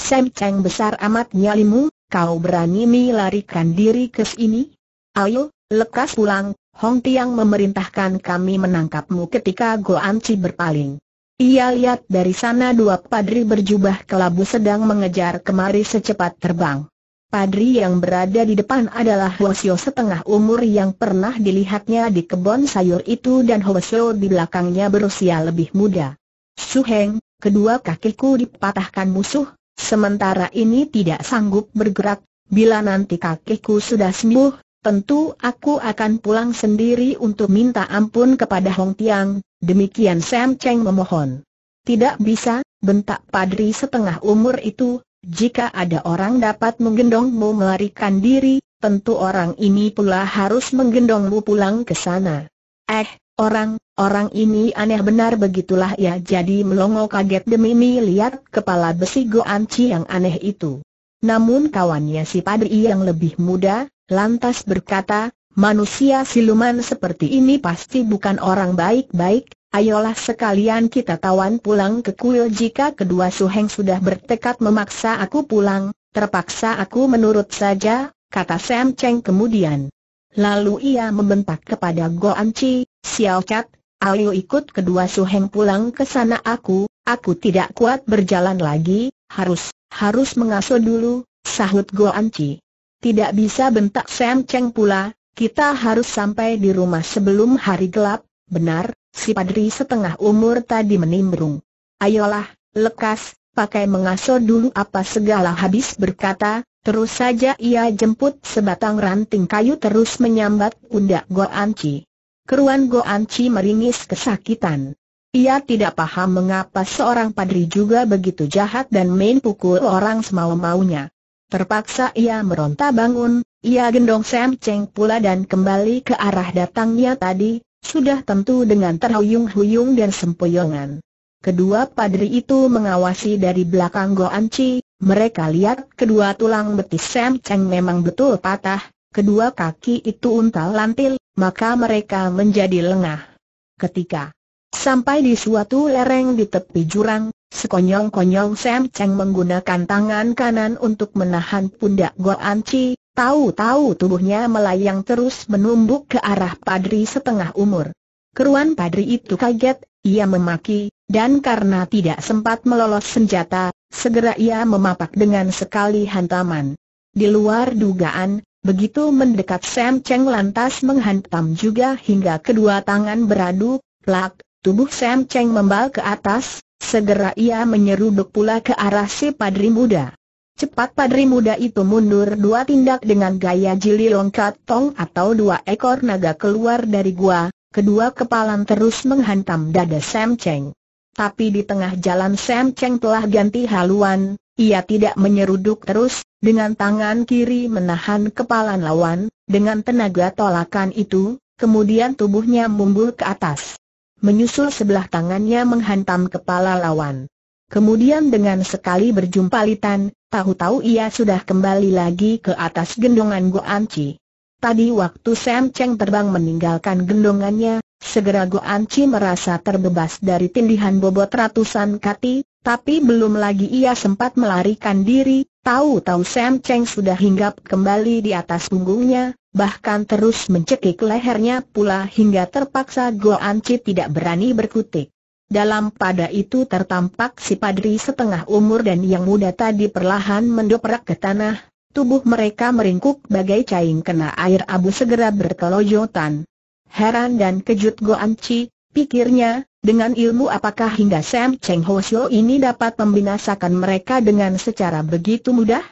Speaker 1: Sam Cheng besar amat nyalimu, kau berani melarikan diri ke sini? Ayo, lekas pulang, Hong Tiang memerintahkan kami menangkapmu ketika Goan Chi berpaling. Ia lihat dari sana dua padri berjubah kelabu sedang mengejar kemari secepat terbang. Padri yang berada di depan adalah Hwasyo setengah umur yang pernah dilihatnya di kebun sayur itu dan Hwasyo di belakangnya berusia lebih muda. Suheng, kedua kakiku dipatahkan musuh, sementara ini tidak sanggup bergerak, bila nanti kakiku sudah sembuh, tentu aku akan pulang sendiri untuk minta ampun kepada Hong Tiang, demikian Sam Cheng memohon. Tidak bisa, bentak Padri setengah umur itu, jika ada orang dapat menggendongmu melarikan diri, tentu orang ini pula harus menggendongmu pulang ke sana. Eh, orang, orang ini aneh benar begitulah ya. jadi melongo kaget demi melihat kepala besi Goanci yang aneh itu. Namun kawannya si Padri yang lebih muda, lantas berkata, manusia siluman seperti ini pasti bukan orang baik-baik, Ayolah sekalian kita tawan pulang ke kuil jika kedua suheng sudah bertekad memaksa aku pulang, terpaksa aku menurut saja, kata Sam Cheng kemudian. Lalu ia membentak kepada Goan Chi, Xiao Chat, ayo ikut kedua suheng pulang ke sana aku, aku tidak kuat berjalan lagi, harus, harus mengasuh dulu, sahut Goan Chi. Tidak bisa bentak Sam Cheng pula, kita harus sampai di rumah sebelum hari gelap, benar, Si padri setengah umur tadi menimbrung. Ayolah, lekas, pakai mengaso dulu apa segala habis berkata, terus saja ia jemput sebatang ranting kayu terus menyambat pundak go anci. Keruan go anci meringis kesakitan. Ia tidak paham mengapa seorang padri juga begitu jahat dan main pukul orang semau-maunya. Terpaksa ia meronta bangun, ia gendong Sam Cheng pula dan kembali ke arah datangnya tadi, sudah tentu dengan terhuyung-huyung dan sempoyongan. Kedua padri itu mengawasi dari belakang Goan Chi, mereka lihat kedua tulang betis Sam Cheng memang betul patah, kedua kaki itu untal lantil, maka mereka menjadi lengah. Ketika sampai di suatu lereng di tepi jurang, sekonyong-konyong Sam Cheng menggunakan tangan kanan untuk menahan pundak Goan Chi, Tahu-tahu tubuhnya melayang terus menumbuk ke arah padri setengah umur. Keruan padri itu kaget, ia memaki, dan karena tidak sempat melolos senjata, segera ia memapak dengan sekali hantaman. Di luar dugaan, begitu mendekat Sam Cheng lantas menghantam juga hingga kedua tangan beradu, plak, tubuh Sam Cheng membal ke atas, segera ia menyeruduk pula ke arah si padri muda. Cepat padri muda itu mundur dua tindak dengan gaya jili longkat tong atau dua ekor naga keluar dari gua, kedua kepalan terus menghantam dada Sam Cheng. Tapi di tengah jalan Sam Cheng telah ganti haluan, ia tidak menyeruduk terus, dengan tangan kiri menahan kepalan lawan, dengan tenaga tolakan itu, kemudian tubuhnya mumbul ke atas. Menyusul sebelah tangannya menghantam kepala lawan. Kemudian dengan sekali berjumpa Litan, tahu-tahu ia sudah kembali lagi ke atas gendongan Guanci. Tadi waktu Sam Cheng terbang meninggalkan gendongannya, segera Guanci merasa terbebas dari tindihan bobot ratusan kati, tapi belum lagi ia sempat melarikan diri, tahu-tahu Sam Cheng sudah hinggap kembali di atas punggungnya, bahkan terus mencekik lehernya pula hingga terpaksa Guanci tidak berani berkutik. Dalam pada itu tertampak si padri setengah umur dan yang muda tadi perlahan mendoprak ke tanah, tubuh mereka meringkuk bagai cair kena air abu segera berkelojotan. Heran dan kejut Goan Chi, pikirnya, dengan ilmu apakah hingga Sam Cheng Ho Sio ini dapat membinasakan mereka dengan secara begitu mudah?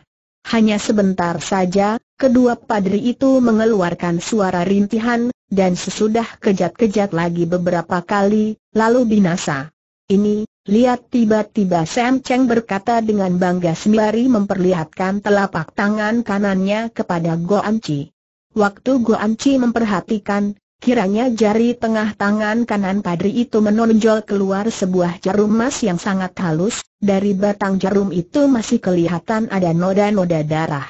Speaker 1: Hanya sebentar saja, kedua padri itu mengeluarkan suara rintihan, dan sesudah kejat-kejat lagi beberapa kali, lalu binasa. Ini, lihat tiba-tiba Sam Cheng berkata dengan bangga sembari memperlihatkan telapak tangan kanannya kepada Go Anci. Waktu Go Anci memperhatikan, Kiranya jari tengah tangan kanan padri itu menonjol keluar sebuah jarum emas yang sangat halus, dari batang jarum itu masih kelihatan ada noda-noda darah.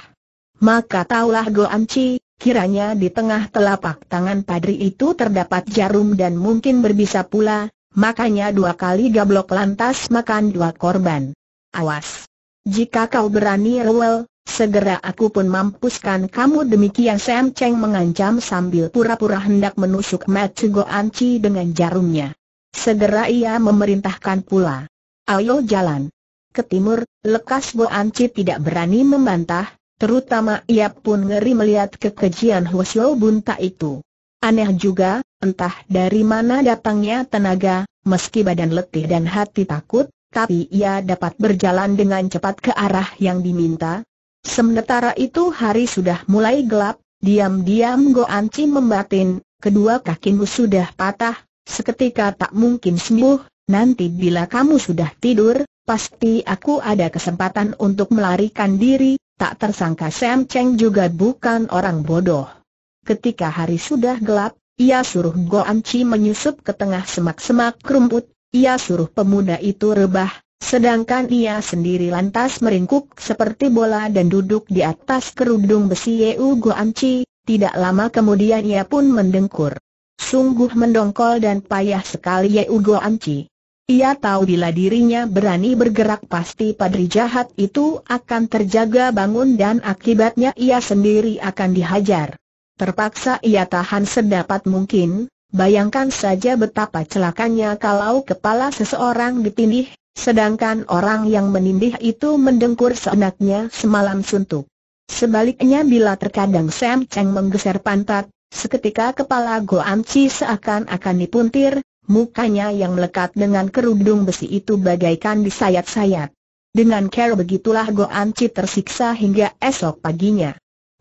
Speaker 1: Maka taulah Anci kiranya di tengah telapak tangan padri itu terdapat jarum dan mungkin berbisa pula, makanya dua kali gablok lantas makan dua korban. Awas! Jika kau berani rewel, Segera aku pun mampuskan kamu demikian Sam Cheng mengancam sambil pura-pura hendak menusuk Matthew Go Anci dengan jarumnya. Segera ia memerintahkan pula. Ayo jalan. Ke timur, lekas Bo Anci tidak berani membantah, terutama ia pun ngeri melihat kekejian Hwasyo Bunta itu. Aneh juga, entah dari mana datangnya tenaga, meski badan letih dan hati takut, tapi ia dapat berjalan dengan cepat ke arah yang diminta, Sementara itu hari sudah mulai gelap, diam-diam Go Anci membatin, kedua kakimu sudah patah, seketika tak mungkin sembuh, nanti bila kamu sudah tidur, pasti aku ada kesempatan untuk melarikan diri, tak tersangka Sam Cheng juga bukan orang bodoh. Ketika hari sudah gelap, ia suruh Go Anci menyusup ke tengah semak-semak rumput, ia suruh pemuda itu rebah, Sedangkan ia sendiri lantas meringkuk seperti bola dan duduk di atas kerudung besi Yeu Guanci, tidak lama kemudian ia pun mendengkur. Sungguh mendongkol dan payah sekali Yeu Guanci. Ia tahu bila dirinya berani bergerak pasti padri jahat itu akan terjaga bangun dan akibatnya ia sendiri akan dihajar. Terpaksa ia tahan sedapat mungkin, bayangkan saja betapa celakanya kalau kepala seseorang ditindih, Sedangkan orang yang menindih itu mendengkur seenaknya semalam suntuk. Sebaliknya bila terkadang Sam Cheng menggeser pantat, seketika kepala Am Chi seakan-akan dipuntir, mukanya yang melekat dengan kerudung besi itu bagaikan disayat-sayat. Dengan care begitulah Am Chi tersiksa hingga esok paginya.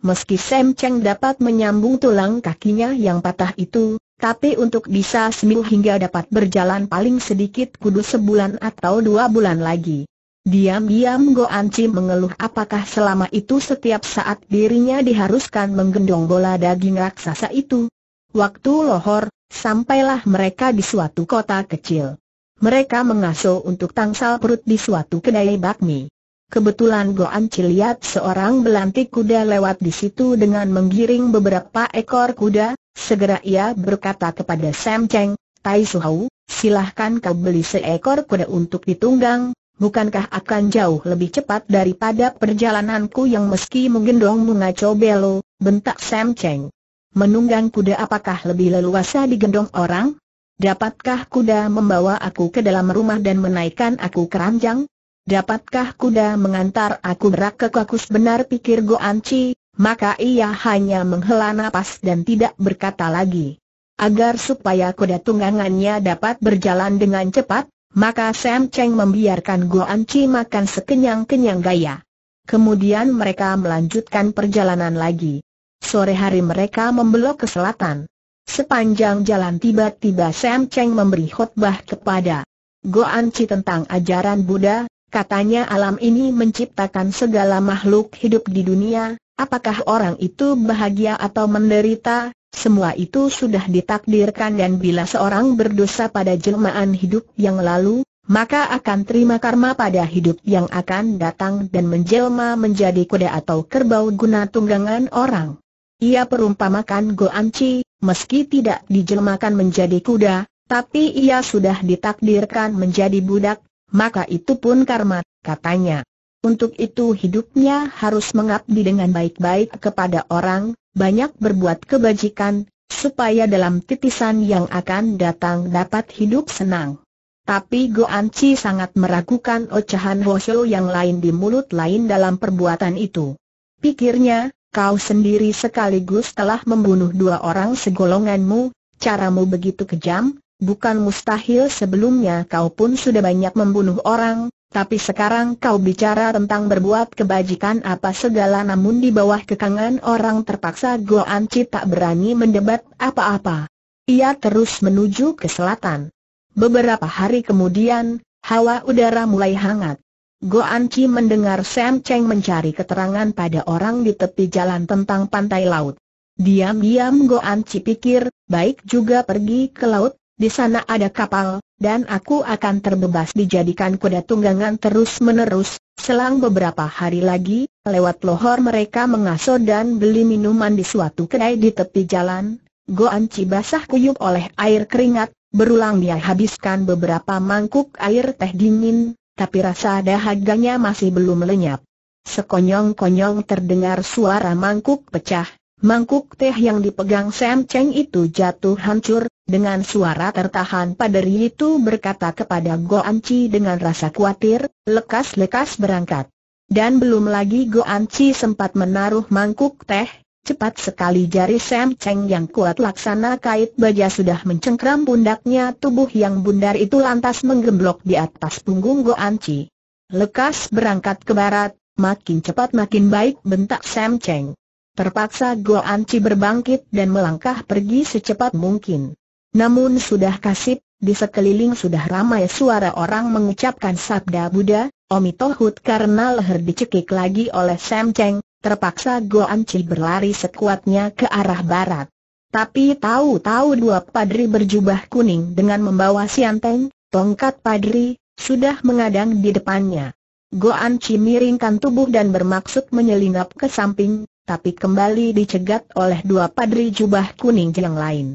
Speaker 1: Meski Sam Cheng dapat menyambung tulang kakinya yang patah itu, tapi untuk bisa sembuh hingga dapat berjalan paling sedikit kudu sebulan atau dua bulan lagi. Diam-diam Go Anci mengeluh apakah selama itu setiap saat dirinya diharuskan menggendong bola daging raksasa itu. Waktu lohor, sampailah mereka di suatu kota kecil. Mereka mengasuh untuk tangsal perut di suatu kedai bakmi. Kebetulan Goan Ciliat seorang belantik kuda lewat di situ dengan menggiring beberapa ekor kuda, segera ia berkata kepada Sam Cheng, Tai Suhau, silahkan kau beli seekor kuda untuk ditunggang, bukankah akan jauh lebih cepat daripada perjalananku yang meski menggendong mengacau belo, bentak Sam Cheng. Menunggang kuda apakah lebih leluasa digendong orang? Dapatkah kuda membawa aku ke dalam rumah dan menaikkan aku keranjang? Dapatkah kuda mengantar aku berak ke kakus benar pikir Goan Chi, maka ia hanya menghela napas dan tidak berkata lagi. Agar supaya kuda tunggangannya dapat berjalan dengan cepat, maka Sam Cheng membiarkan Goan Chi makan sekenyang-kenyang gaya. Kemudian mereka melanjutkan perjalanan lagi. Sore hari mereka membelok ke selatan. Sepanjang jalan tiba-tiba Sam Cheng memberi khotbah kepada Goan Chi tentang ajaran Buddha, Katanya alam ini menciptakan segala makhluk hidup di dunia, apakah orang itu bahagia atau menderita, semua itu sudah ditakdirkan dan bila seorang berdosa pada jelmaan hidup yang lalu, maka akan terima karma pada hidup yang akan datang dan menjelma menjadi kuda atau kerbau guna tunggangan orang. Ia perumpamakan Goanci, meski tidak dijelmakan menjadi kuda, tapi ia sudah ditakdirkan menjadi budak, maka itu pun karma, katanya. Untuk itu hidupnya harus mengabdi dengan baik-baik kepada orang, banyak berbuat kebajikan, supaya dalam titisan yang akan datang dapat hidup senang. Tapi Go Chi sangat meragukan ocehan Hoshio yang lain di mulut lain dalam perbuatan itu. Pikirnya, kau sendiri sekaligus telah membunuh dua orang segolonganmu, caramu begitu kejam, Bukan mustahil sebelumnya kau pun sudah banyak membunuh orang, tapi sekarang kau bicara tentang berbuat kebajikan apa segala namun di bawah kekangan orang terpaksa Go Goanci tak berani mendebat apa-apa. Ia terus menuju ke selatan. Beberapa hari kemudian, hawa udara mulai hangat. Go Goanci mendengar Sam Cheng mencari keterangan pada orang di tepi jalan tentang pantai laut. Diam-diam Go Goanci pikir, baik juga pergi ke laut, di sana ada kapal, dan aku akan terbebas dijadikan kuda tunggangan terus-menerus. Selang beberapa hari lagi, lewat lohor mereka mengaso dan beli minuman di suatu kedai di tepi jalan. Goanci basah kuyup oleh air keringat, berulang dia habiskan beberapa mangkuk air teh dingin, tapi rasa dahaganya masih belum lenyap. Sekonyong-konyong terdengar suara mangkuk pecah, Mangkuk teh yang dipegang Sam Cheng itu jatuh hancur, dengan suara tertahan pada Ri itu berkata kepada Goan Chi dengan rasa khawatir, lekas-lekas berangkat. Dan belum lagi Goan Chi sempat menaruh mangkuk teh, cepat sekali jari Sam Cheng yang kuat laksana kait baja sudah mencengkram pundaknya tubuh yang bundar itu lantas menggemblok di atas punggung Goan Chi. Lekas berangkat ke barat, makin cepat makin baik bentak Sam Cheng. Terpaksa Go Anci berbangkit dan melangkah pergi secepat mungkin. Namun sudah kasih, di sekeliling sudah ramai suara orang mengucapkan sabda Buddha, Tohut karena leher dicekik lagi oleh Sam Cheng, terpaksa Go Anci berlari sekuatnya ke arah barat. Tapi tahu-tahu dua padri berjubah kuning dengan membawa sianteng, tongkat padri, sudah mengadang di depannya. Go Anci miringkan tubuh dan bermaksud menyelinap ke samping, tapi kembali dicegat oleh dua padri jubah kuning yang lain.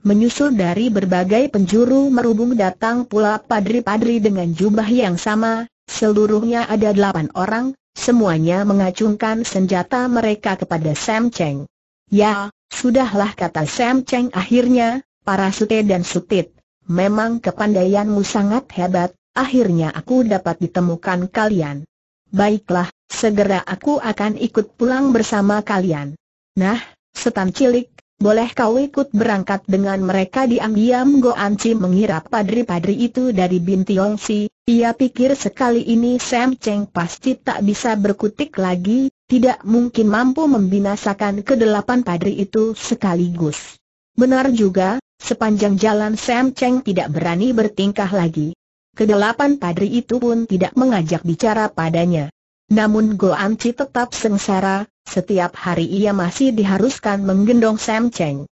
Speaker 1: Menyusul dari berbagai penjuru merubung datang pula padri-padri dengan jubah yang sama, seluruhnya ada delapan orang, semuanya mengacungkan senjata mereka kepada Sam Cheng. Ya, sudahlah kata Sam Cheng akhirnya, para sute dan sutit, memang kepandaianmu sangat hebat, akhirnya aku dapat ditemukan kalian. Baiklah, Segera aku akan ikut pulang bersama kalian. Nah, setan cilik, boleh kau ikut berangkat dengan mereka diam-diam Chi mengira padri-padri itu dari Bintiong Si, ia pikir sekali ini Sam Cheng pasti tak bisa berkutik lagi, tidak mungkin mampu membinasakan kedelapan padri itu sekaligus. Benar juga, sepanjang jalan Sam Cheng tidak berani bertingkah lagi. Kedelapan padri itu pun tidak mengajak bicara padanya. Namun Goan Chi tetap sengsara, setiap hari ia masih diharuskan menggendong Sam Cheng.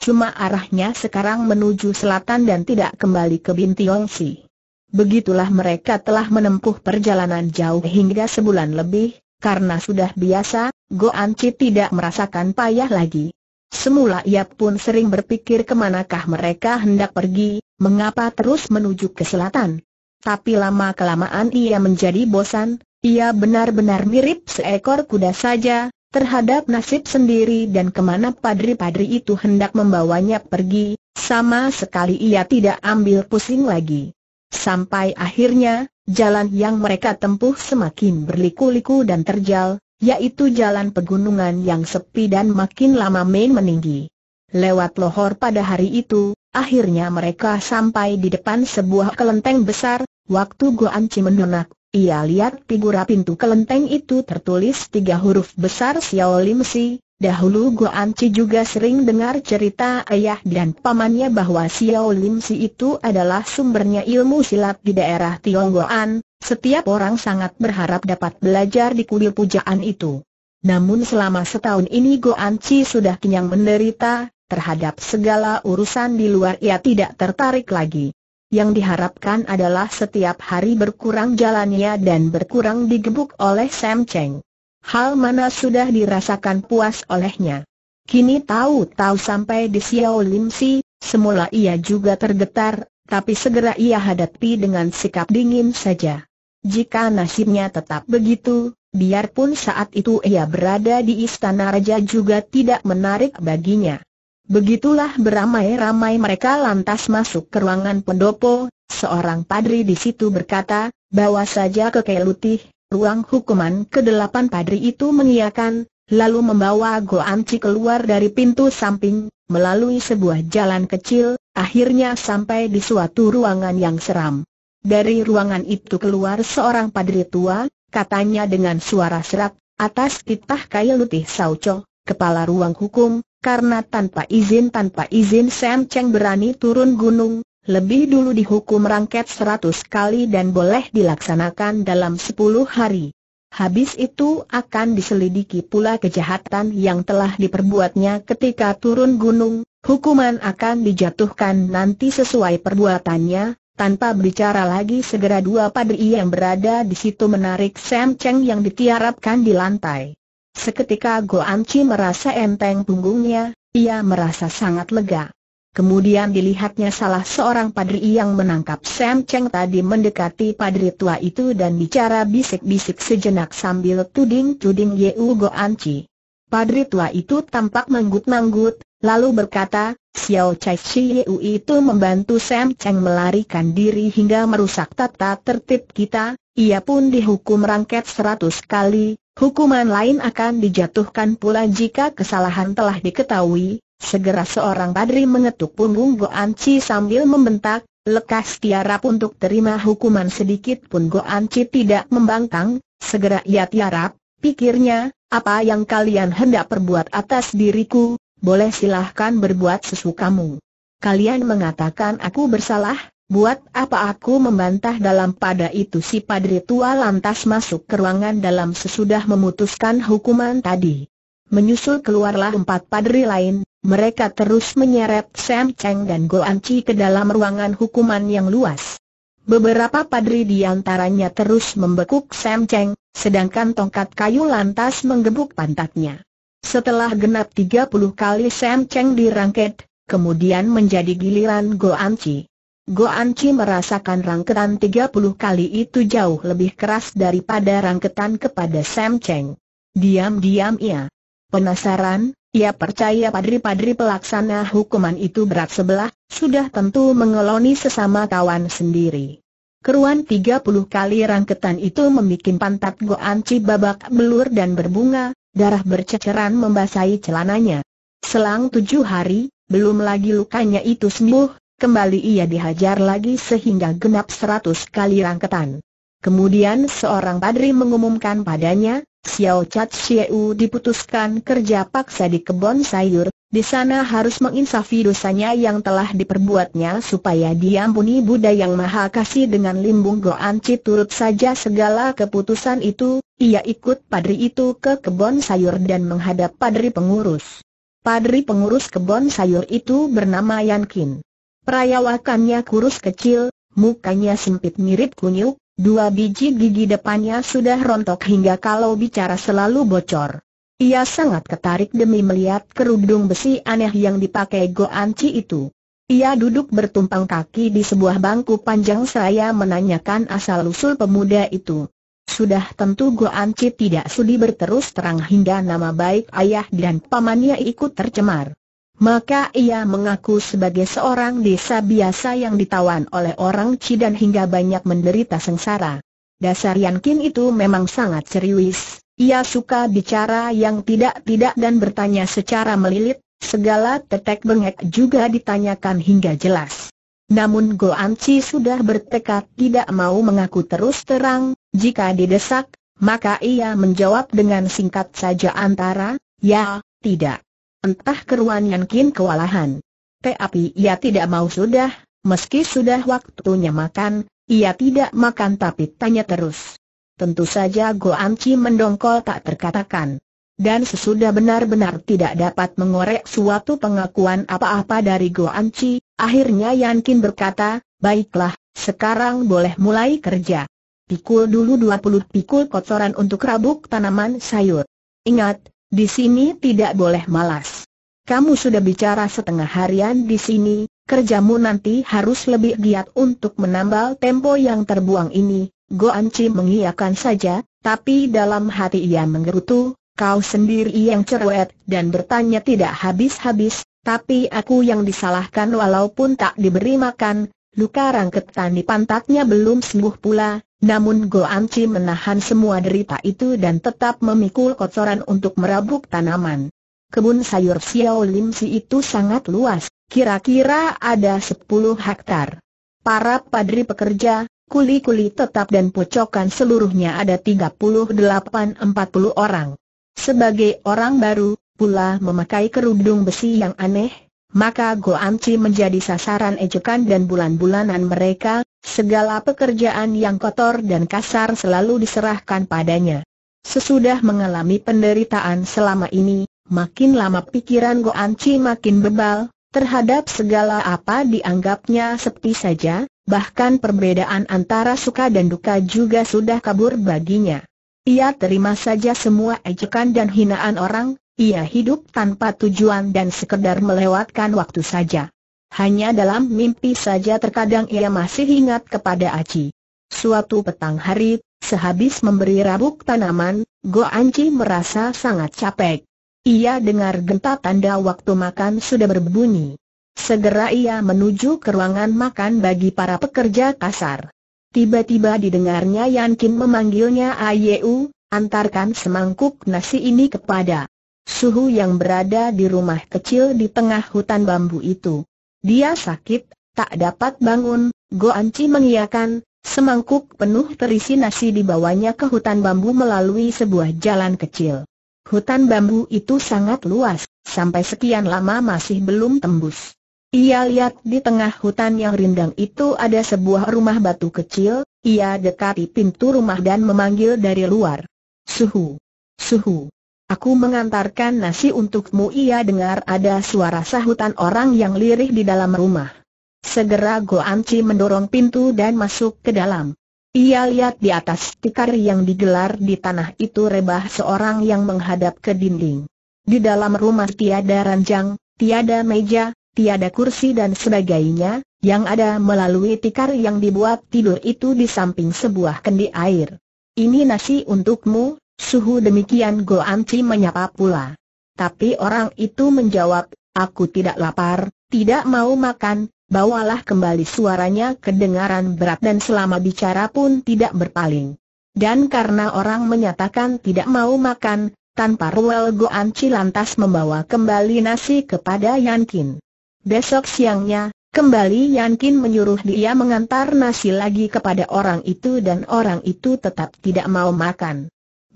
Speaker 1: Cuma arahnya sekarang menuju selatan dan tidak kembali ke Bintiong Si. Begitulah mereka telah menempuh perjalanan jauh hingga sebulan lebih, karena sudah biasa, Goan Chi tidak merasakan payah lagi. Semula ia pun sering berpikir kemanakah mereka hendak pergi, mengapa terus menuju ke selatan. Tapi lama-kelamaan ia menjadi bosan, ia benar-benar mirip seekor kuda saja, terhadap nasib sendiri dan kemana padri-padri itu hendak membawanya pergi, sama sekali ia tidak ambil pusing lagi. Sampai akhirnya, jalan yang mereka tempuh semakin berliku-liku dan terjal, yaitu jalan pegunungan yang sepi dan makin lama main meninggi. Lewat lohor pada hari itu, akhirnya mereka sampai di depan sebuah kelenteng besar, waktu Goan Cimendonak ia lihat figura pintu kelenteng itu tertulis tiga huruf besar Xiao Lim Si. Dahulu Goan juga sering dengar cerita ayah dan pamannya bahwa Xiao Lim Si itu adalah sumbernya ilmu silat di daerah Tionggoan. Setiap orang sangat berharap dapat belajar di kuil pujaan itu. Namun selama setahun ini Goan sudah kenyang menderita, terhadap segala urusan di luar ia tidak tertarik lagi. Yang diharapkan adalah setiap hari berkurang jalannya dan berkurang digebuk oleh Sam Cheng. Hal mana sudah dirasakan puas olehnya. Kini tahu-tahu sampai di Xiao Lim Si, semula ia juga tergetar, tapi segera ia hadapi dengan sikap dingin saja. Jika nasibnya tetap begitu, biarpun saat itu ia berada di istana raja juga tidak menarik baginya. Begitulah beramai-ramai mereka lantas masuk ke ruangan pendopo, seorang padri di situ berkata, bawa saja ke Kelutih, ruang hukuman kedelapan padri itu mengiakan, lalu membawa Goanci keluar dari pintu samping, melalui sebuah jalan kecil, akhirnya sampai di suatu ruangan yang seram. Dari ruangan itu keluar seorang padri tua, katanya dengan suara serak, atas titah Kailutih Sauco, kepala ruang hukum, karena tanpa izin tanpa izin Sam Cheng berani turun gunung, lebih dulu dihukum rangket seratus kali dan boleh dilaksanakan dalam sepuluh hari. Habis itu akan diselidiki pula kejahatan yang telah diperbuatnya ketika turun gunung, hukuman akan dijatuhkan nanti sesuai perbuatannya, tanpa berbicara lagi segera dua padri yang berada di situ menarik Sam Cheng yang ditiarapkan di lantai. Seketika Chi merasa enteng punggungnya, ia merasa sangat lega. Kemudian dilihatnya salah seorang padri yang menangkap Sam Cheng tadi mendekati padri tua itu dan bicara bisik-bisik sejenak sambil tuding-tuding Yeu Chi. Padri tua itu tampak menggut-manggut, lalu berkata, Xiao Chai Shi Yeu itu membantu Sam Cheng melarikan diri hingga merusak tata tertib kita, ia pun dihukum rangket seratus kali, Hukuman lain akan dijatuhkan pula jika kesalahan telah diketahui. Segera seorang padri mengetuk punggung Goan Chi sambil membentak, lekas tiarap untuk terima hukuman sedikit pun Goan Chi tidak membangkang, segera ia tiarap, pikirnya, apa yang kalian hendak perbuat atas diriku, boleh silahkan berbuat sesukamu. Kalian mengatakan aku bersalah, Buat apa aku membantah dalam pada itu si padri tua lantas masuk ke ruangan dalam sesudah memutuskan hukuman tadi. Menyusul keluarlah empat padri lain, mereka terus menyeret Sam Cheng dan Go An Chi ke dalam ruangan hukuman yang luas. Beberapa padri di antaranya terus membekuk Sam Cheng, sedangkan tongkat kayu lantas menggebuk pantatnya. Setelah genap 30 kali Sam Cheng dirangket, kemudian menjadi giliran Go An Chi. Goan Chi merasakan rangketan 30 kali itu jauh lebih keras daripada rangketan kepada Sam Cheng. Diam-diam ia penasaran, ia percaya padri-padri pelaksana hukuman itu berat sebelah, sudah tentu mengeloni sesama kawan sendiri. Keruan 30 kali rangketan itu membuat pantat Goan Chi babak belur dan berbunga, darah berceceran membasahi celananya. Selang tujuh hari, belum lagi lukanya itu sembuh, Kembali ia dihajar lagi sehingga genap seratus kali rangketan. Kemudian seorang padri mengumumkan padanya, Xiao Chat Xiu diputuskan kerja paksa di kebun sayur, di sana harus menginsafi dosanya yang telah diperbuatnya supaya diampuni Buddha yang Maha Kasih dengan limbung Goan Ci turut saja segala keputusan itu, ia ikut padri itu ke kebun sayur dan menghadap padri pengurus. Padri pengurus kebun sayur itu bernama Yan Kin. Perayawakannya kurus kecil, mukanya sempit mirip kunyuk, dua biji gigi depannya sudah rontok hingga kalau bicara selalu bocor. Ia sangat ketarik demi melihat kerudung besi aneh yang dipakai Go Anci itu. Ia duduk bertumpang kaki di sebuah bangku panjang seraya menanyakan asal-usul pemuda itu. Sudah tentu Go Anci tidak sudi berterus terang hingga nama baik ayah dan pamannya ikut tercemar. Maka ia mengaku sebagai seorang desa biasa yang ditawan oleh orang dan hingga banyak menderita sengsara. Dasar Yan itu memang sangat serius. Ia suka bicara yang tidak-tidak dan bertanya secara melilit, segala tetek bengek juga ditanyakan hingga jelas. Namun Go Chi sudah bertekad tidak mau mengaku terus terang, jika didesak, maka ia menjawab dengan singkat saja antara, ya, tidak. Entah keruan yang Kin kewalahan. Tapi ia tidak mau sudah, meski sudah waktunya makan, ia tidak makan tapi tanya terus. Tentu saja Chi mendongkol tak terkatakan. Dan sesudah benar-benar tidak dapat mengorek suatu pengakuan apa-apa dari Chi, akhirnya Yankin berkata, baiklah, sekarang boleh mulai kerja. Pikul dulu 20 pikul kotoran untuk rabuk tanaman sayur. Ingat, di sini tidak boleh malas. Kamu sudah bicara setengah harian di sini, kerjamu nanti harus lebih giat untuk menambal tempo yang terbuang ini. Go Anci mengiyakan saja, tapi dalam hati ia menggerutu, kau sendiri yang cerewet dan bertanya tidak habis-habis, tapi aku yang disalahkan walaupun tak diberi makan, Luka rangket tani pantatnya belum sembuh pula, namun Go Chi menahan semua derita itu dan tetap memikul kotoran untuk merabuk tanaman. Kebun sayur Xiao Lim Si itu sangat luas, kira-kira ada 10 hektar. Para padri pekerja, kuli-kuli tetap dan pocokan seluruhnya ada 38-40 orang. Sebagai orang baru, pula memakai kerudung besi yang aneh, maka Go Goanci menjadi sasaran ejekan dan bulan-bulanan mereka, segala pekerjaan yang kotor dan kasar selalu diserahkan padanya. Sesudah mengalami penderitaan selama ini, makin lama pikiran Go Goanci makin bebal, terhadap segala apa dianggapnya sepi saja, bahkan perbedaan antara suka dan duka juga sudah kabur baginya. Ia terima saja semua ejekan dan hinaan orang, ia hidup tanpa tujuan dan sekedar melewatkan waktu saja. Hanya dalam mimpi saja terkadang ia masih ingat kepada Aci. Suatu petang hari, sehabis memberi rabuk tanaman, Go Anci merasa sangat capek. Ia dengar genta tanda waktu makan sudah berbunyi. Segera ia menuju ke ruangan makan bagi para pekerja kasar. Tiba-tiba didengarnya Yankin memanggilnya Ayu, antarkan semangkuk nasi ini kepada Suhu yang berada di rumah kecil di tengah hutan bambu itu. Dia sakit, tak dapat bangun, Goanci mengiakan, semangkuk penuh terisi nasi dibawanya ke hutan bambu melalui sebuah jalan kecil. Hutan bambu itu sangat luas, sampai sekian lama masih belum tembus. Ia lihat di tengah hutan yang rindang itu ada sebuah rumah batu kecil, ia dekati pintu rumah dan memanggil dari luar. Suhu! Suhu! Aku mengantarkan nasi untukmu ia dengar ada suara sahutan orang yang lirih di dalam rumah. Segera Anci mendorong pintu dan masuk ke dalam. Ia lihat di atas tikar yang digelar di tanah itu rebah seorang yang menghadap ke dinding. Di dalam rumah tiada ranjang, tiada meja, tiada kursi dan sebagainya, yang ada melalui tikar yang dibuat tidur itu di samping sebuah kendi air. Ini nasi untukmu, Suhu demikian Go Anci menyapa pula. Tapi orang itu menjawab, aku tidak lapar, tidak mau makan, bawalah kembali suaranya kedengaran berat dan selama bicara pun tidak berpaling. Dan karena orang menyatakan tidak mau makan, tanpa ruel Go Anci lantas membawa kembali nasi kepada Yankin. Besok siangnya, kembali Yankin menyuruh dia mengantar nasi lagi kepada orang itu dan orang itu tetap tidak mau makan.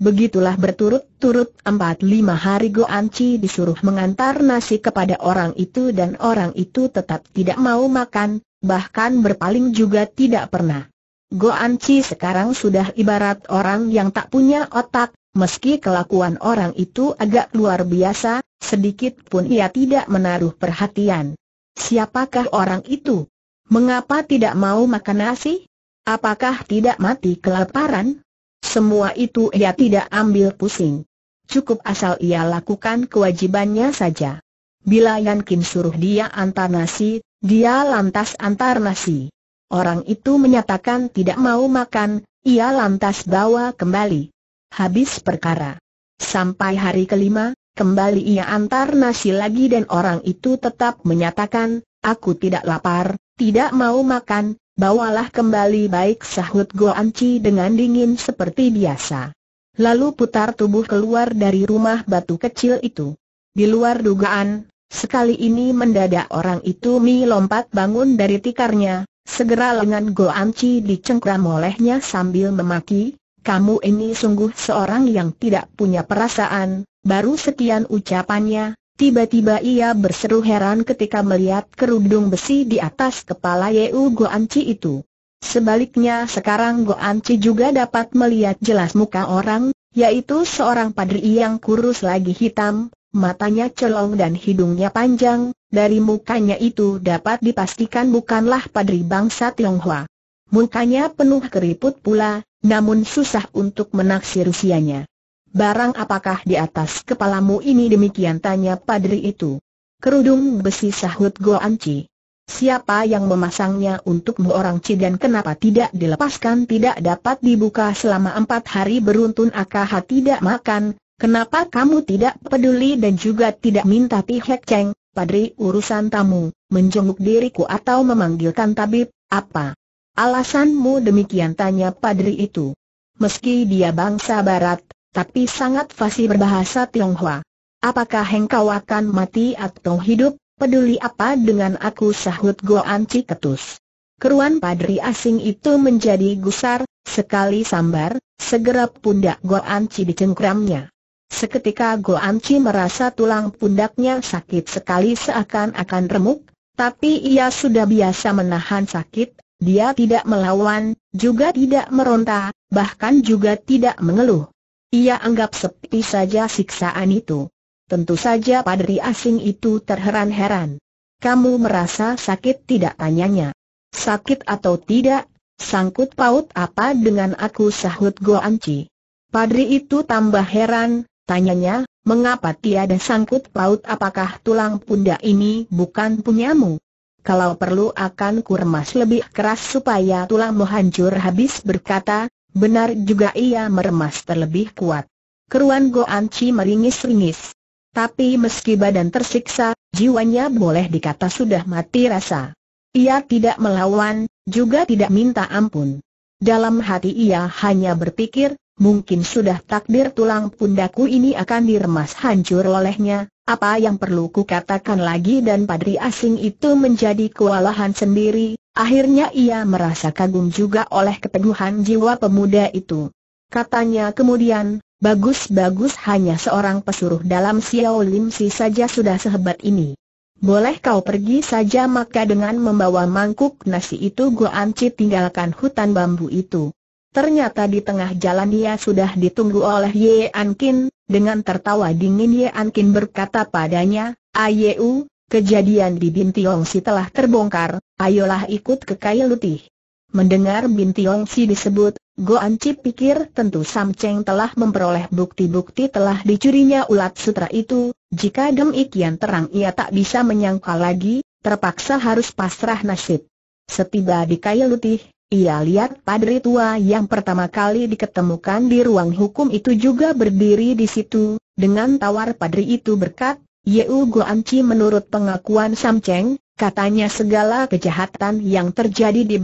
Speaker 1: Begitulah berturut-turut empat lima hari Go Anci disuruh mengantar nasi kepada orang itu dan orang itu tetap tidak mau makan, bahkan berpaling juga tidak pernah. Go Anci sekarang sudah ibarat orang yang tak punya otak, meski kelakuan orang itu agak luar biasa, sedikit pun ia tidak menaruh perhatian. Siapakah orang itu? Mengapa tidak mau makan nasi? Apakah tidak mati kelaparan? Semua itu ia tidak ambil pusing. Cukup asal ia lakukan kewajibannya saja. Bila Yan Kim suruh dia antar nasi, dia lantas antar nasi. Orang itu menyatakan tidak mau makan, ia lantas bawa kembali. Habis perkara. Sampai hari kelima, kembali ia antar nasi lagi dan orang itu tetap menyatakan, aku tidak lapar, tidak mau makan, Bawalah kembali baik sahut Anci dengan dingin seperti biasa. Lalu putar tubuh keluar dari rumah batu kecil itu. Di luar dugaan, sekali ini mendadak orang itu mi lompat bangun dari tikarnya, segera lengan Anci dicengkram olehnya sambil memaki, kamu ini sungguh seorang yang tidak punya perasaan, baru sekian ucapannya, Tiba-tiba ia berseru heran ketika melihat kerudung besi di atas kepala Yeu Goanci itu. Sebaliknya sekarang Goanci juga dapat melihat jelas muka orang, yaitu seorang padri yang kurus lagi hitam, matanya celong dan hidungnya panjang, dari mukanya itu dapat dipastikan bukanlah padri bangsa Tionghoa. Mukanya penuh keriput pula, namun susah untuk menaksir usianya. Barang apakah di atas kepalamu ini demikian tanya padri itu. Kerudung besi sahut Go Anci. Siapa yang memasangnya untukmu orang Ci dan kenapa tidak dilepaskan tidak dapat dibuka selama empat hari beruntun akah tidak makan, kenapa kamu tidak peduli dan juga tidak minta pihak ceng, padri urusan tamu, menjenguk diriku atau memanggilkan tabib, apa? Alasanmu demikian tanya padri itu. Meski dia bangsa barat, tapi sangat fasih berbahasa Tionghoa. Apakah engkau akan mati atau hidup, peduli apa dengan aku sahut Goan ketus. Keruan padri asing itu menjadi gusar, sekali sambar, segera pundak Goan Ci dicengkramnya. Seketika Goan Ci merasa tulang pundaknya sakit sekali seakan-akan remuk, tapi ia sudah biasa menahan sakit, dia tidak melawan, juga tidak meronta, bahkan juga tidak mengeluh. Ia anggap sepi saja siksaan itu. Tentu saja padri asing itu terheran-heran. Kamu merasa sakit tidak tanyanya? Sakit atau tidak? Sangkut paut apa dengan aku sahut Goanci? Padri itu tambah heran, tanyanya, mengapa tiada sangkut paut apakah tulang pundak ini bukan punyamu? Kalau perlu akan kurmas lebih keras supaya tulangmu hancur habis berkata, Benar juga ia meremas terlebih kuat. Keruan Goan Chi meringis-ringis. Tapi meski badan tersiksa, jiwanya boleh dikata sudah mati rasa. Ia tidak melawan, juga tidak minta ampun. Dalam hati ia hanya berpikir, mungkin sudah takdir tulang pundaku ini akan diremas hancur olehnya, apa yang perlu kukatakan lagi dan padri asing itu menjadi kewalahan sendiri, Akhirnya ia merasa kagum juga oleh keteguhan jiwa pemuda itu. Katanya kemudian, bagus-bagus hanya seorang pesuruh dalam Xiao Lim Si saja sudah sehebat ini. Boleh kau pergi saja maka dengan membawa mangkuk nasi itu Chi tinggalkan hutan bambu itu. Ternyata di tengah jalan ia sudah ditunggu oleh Ye An Kin, dengan tertawa dingin Ye An Kin berkata padanya, Ayeu, kejadian di Bintiong Si telah terbongkar, ayolah ikut ke Kai Lutih. Mendengar Bintiong Si disebut, Goan Ci pikir tentu Sam Cheng telah memperoleh bukti-bukti telah dicurinya ulat sutra itu, jika demikian terang ia tak bisa menyangka lagi, terpaksa harus pasrah nasib. Setiba di kayu lutih, ia lihat padri tua yang pertama kali diketemukan di ruang hukum itu juga berdiri di situ, dengan tawar padri itu berkat, Yeu Guanci menurut pengakuan Sam Cheng, katanya segala kejahatan yang terjadi di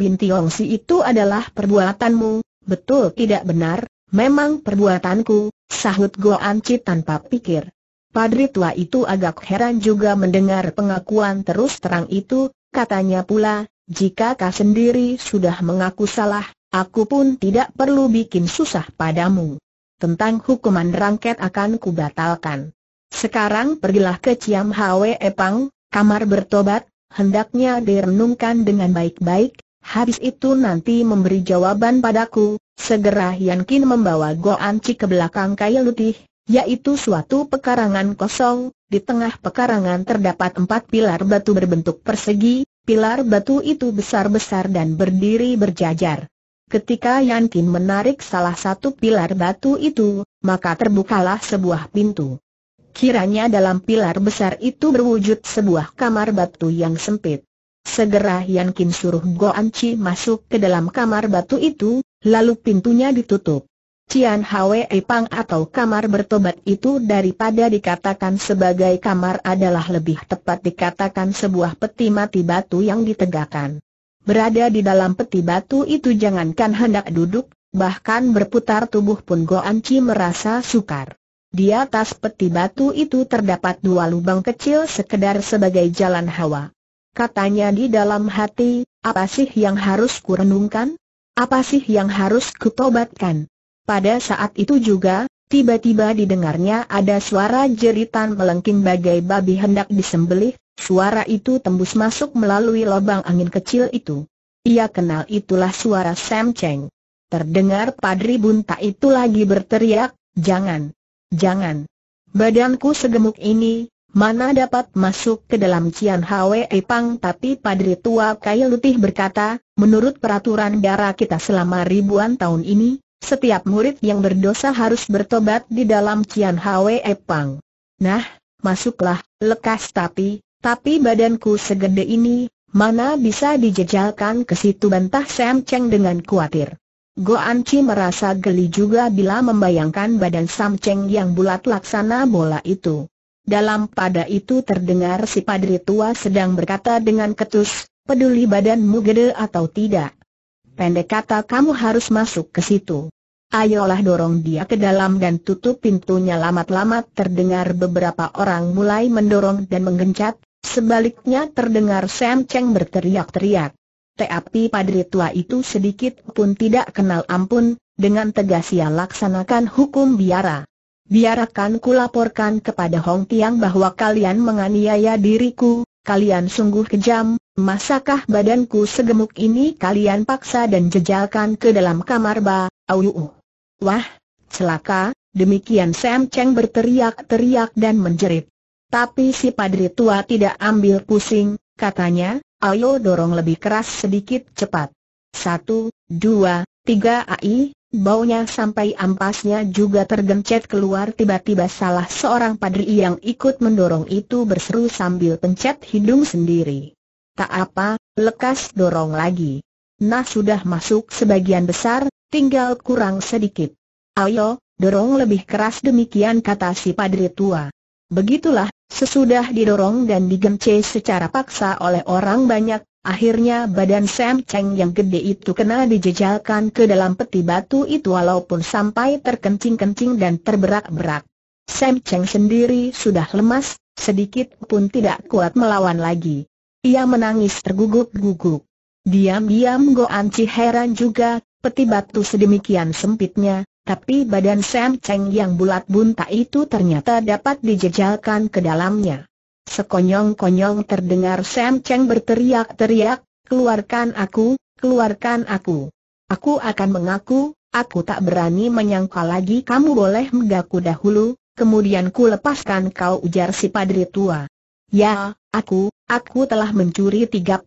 Speaker 1: Si itu adalah perbuatanmu, betul tidak benar, memang perbuatanku, sahut Guanci tanpa pikir. Padri tua itu agak heran juga mendengar pengakuan terus terang itu, katanya pula, jika kau sendiri sudah mengaku salah, aku pun tidak perlu bikin susah padamu. Tentang hukuman rangket akan kubatalkan. Sekarang pergilah ke Ciam Hwe Epang, kamar bertobat, hendaknya direnungkan dengan baik-baik, habis itu nanti memberi jawaban padaku, segera Yan Kin membawa Goanci ke belakang kail lutih, yaitu suatu pekarangan kosong, di tengah pekarangan terdapat empat pilar batu berbentuk persegi, pilar batu itu besar-besar dan berdiri berjajar. Ketika Yan Kin menarik salah satu pilar batu itu, maka terbukalah sebuah pintu. Kiranya dalam pilar besar itu berwujud sebuah kamar batu yang sempit. Segera Yan Kim suruh Go Chi masuk ke dalam kamar batu itu, lalu pintunya ditutup. Cian Hwe Pang atau kamar bertobat itu daripada dikatakan sebagai kamar adalah lebih tepat dikatakan sebuah peti mati batu yang ditegakkan. Berada di dalam peti batu itu jangankan hendak duduk, bahkan berputar tubuh pun Go Chi merasa sukar. Di atas peti batu itu terdapat dua lubang kecil sekedar sebagai jalan hawa. Katanya di dalam hati, apa sih yang harus kurenungkan? Apa sih yang harus kutobatkan? Pada saat itu juga, tiba-tiba didengarnya ada suara jeritan melengking bagai babi hendak disembelih, suara itu tembus masuk melalui lubang angin kecil itu. Ia kenal itulah suara Sam Cheng. Terdengar Padri Bunta itu lagi berteriak, jangan. Jangan. Badanku segemuk ini, mana dapat masuk ke dalam Cian Hwe Pang tapi Padri Tua kail Lutih berkata, menurut peraturan darah kita selama ribuan tahun ini, setiap murid yang berdosa harus bertobat di dalam Cian Hwe Pang. Nah, masuklah, lekas tapi, tapi badanku segede ini, mana bisa dijejalkan ke situ bantah Sam Cheng dengan khawatir. Goan Chi merasa geli juga bila membayangkan badan Sam Cheng yang bulat laksana bola itu. Dalam pada itu terdengar si padri tua sedang berkata dengan ketus, peduli badanmu gede atau tidak. Pendek kata kamu harus masuk ke situ. Ayolah dorong dia ke dalam dan tutup pintunya lamat-lamat terdengar beberapa orang mulai mendorong dan menggencat, sebaliknya terdengar Sam Cheng berteriak-teriak. Tapi padri tua itu sedikit pun tidak kenal ampun, dengan tegas ia laksanakan hukum biara. Biarkan laporkan kepada Hong Tiang bahwa kalian menganiaya diriku, kalian sungguh kejam, masakah badanku segemuk ini kalian paksa dan jejalkan ke dalam kamar ba, au. Wah, celaka, demikian Sam Cheng berteriak-teriak dan menjerit. Tapi si padri tua tidak ambil pusing, katanya, Ayo dorong lebih keras sedikit cepat. Satu, dua, tiga ai, baunya sampai ampasnya juga tergencet keluar tiba-tiba salah seorang padri yang ikut mendorong itu berseru sambil pencet hidung sendiri. Tak apa, lekas dorong lagi. Nah sudah masuk sebagian besar, tinggal kurang sedikit. Ayo, dorong lebih keras demikian kata si padri tua. Begitulah, Sesudah didorong dan digemce secara paksa oleh orang banyak, akhirnya badan Sam Cheng yang gede itu kena dijejalkan ke dalam peti batu itu walaupun sampai terkencing-kencing dan terberak-berak. Sam Cheng sendiri sudah lemas, sedikit pun tidak kuat melawan lagi. Ia menangis tergugup-gugup. Diam-diam Go Anci heran juga, peti batu sedemikian sempitnya, tapi badan Sam Cheng yang bulat bunta itu ternyata dapat dijejalkan ke dalamnya. Sekonyong-konyong terdengar Sam Cheng berteriak-teriak, keluarkan aku, keluarkan aku. Aku akan mengaku, aku tak berani menyangka lagi kamu boleh mengaku dahulu, kemudian ku lepaskan kau ujar si padri tua. Ya, aku, aku telah mencuri 33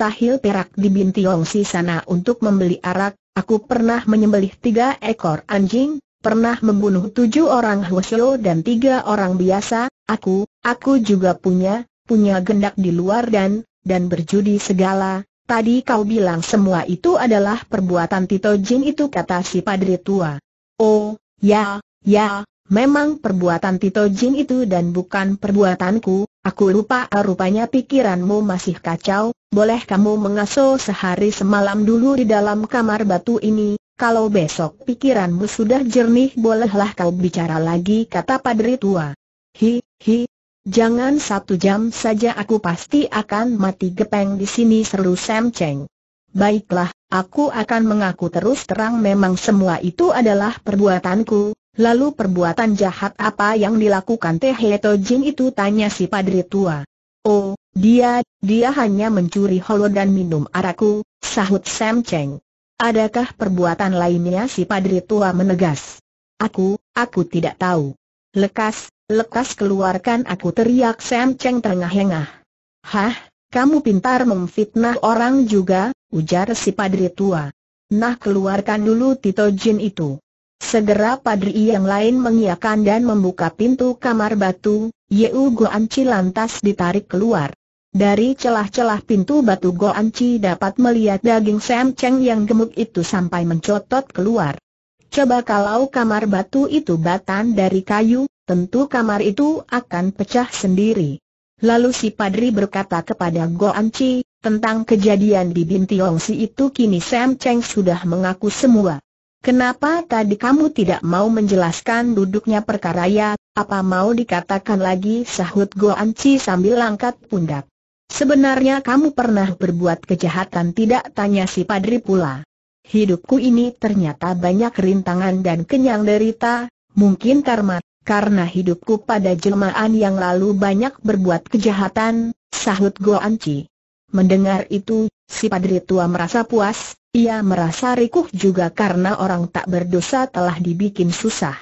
Speaker 1: tahil perak di Bintiong si sana untuk membeli arak, Aku pernah menyembelih tiga ekor anjing, pernah membunuh tujuh orang hwasyo dan tiga orang biasa, aku, aku juga punya, punya gendak di luar dan, dan berjudi segala. Tadi kau bilang semua itu adalah perbuatan Tito Jin itu kata si Padri tua. Oh, ya, ya, memang perbuatan Tito Jin itu dan bukan perbuatanku, Aku lupa rupanya pikiranmu masih kacau, boleh kamu mengaso sehari semalam dulu di dalam kamar batu ini, kalau besok pikiranmu sudah jernih bolehlah kau bicara lagi kata padri tua. Hi, hi, jangan satu jam saja aku pasti akan mati gepeng di sini seru Sam Cheng. Baiklah, aku akan mengaku terus terang memang semua itu adalah perbuatanku, Lalu perbuatan jahat apa yang dilakukan Teh Heto Jin itu tanya si padri tua. Oh, dia, dia hanya mencuri holo dan minum araku, sahut Sam Cheng. Adakah perbuatan lainnya si padri tua menegas? Aku, aku tidak tahu. Lekas, lekas keluarkan aku teriak Sam Cheng terengah-engah. Hah, kamu pintar memfitnah orang juga, ujar si padri tua. Nah keluarkan dulu Tito Jin itu. Segera padri yang lain mengiakan dan membuka pintu kamar batu, Yeu Goanci lantas ditarik keluar. Dari celah-celah pintu batu Goanci dapat melihat daging Sam Cheng yang gemuk itu sampai mencotot keluar. Coba kalau kamar batu itu batan dari kayu, tentu kamar itu akan pecah sendiri. Lalu si padri berkata kepada Goanci, tentang kejadian di Bintiongsi itu kini Sam Cheng sudah mengaku semua. Kenapa tadi kamu tidak mau menjelaskan duduknya perkara ya, apa mau dikatakan lagi sahut Goan Anci sambil langkat pundak. Sebenarnya kamu pernah berbuat kejahatan tidak tanya si Padri pula. Hidupku ini ternyata banyak rintangan dan kenyang derita, mungkin karma, karena hidupku pada jelmaan yang lalu banyak berbuat kejahatan, sahut Goan Anci. Mendengar itu, Si padri tua merasa puas, ia merasa rikuh juga karena orang tak berdosa telah dibikin susah.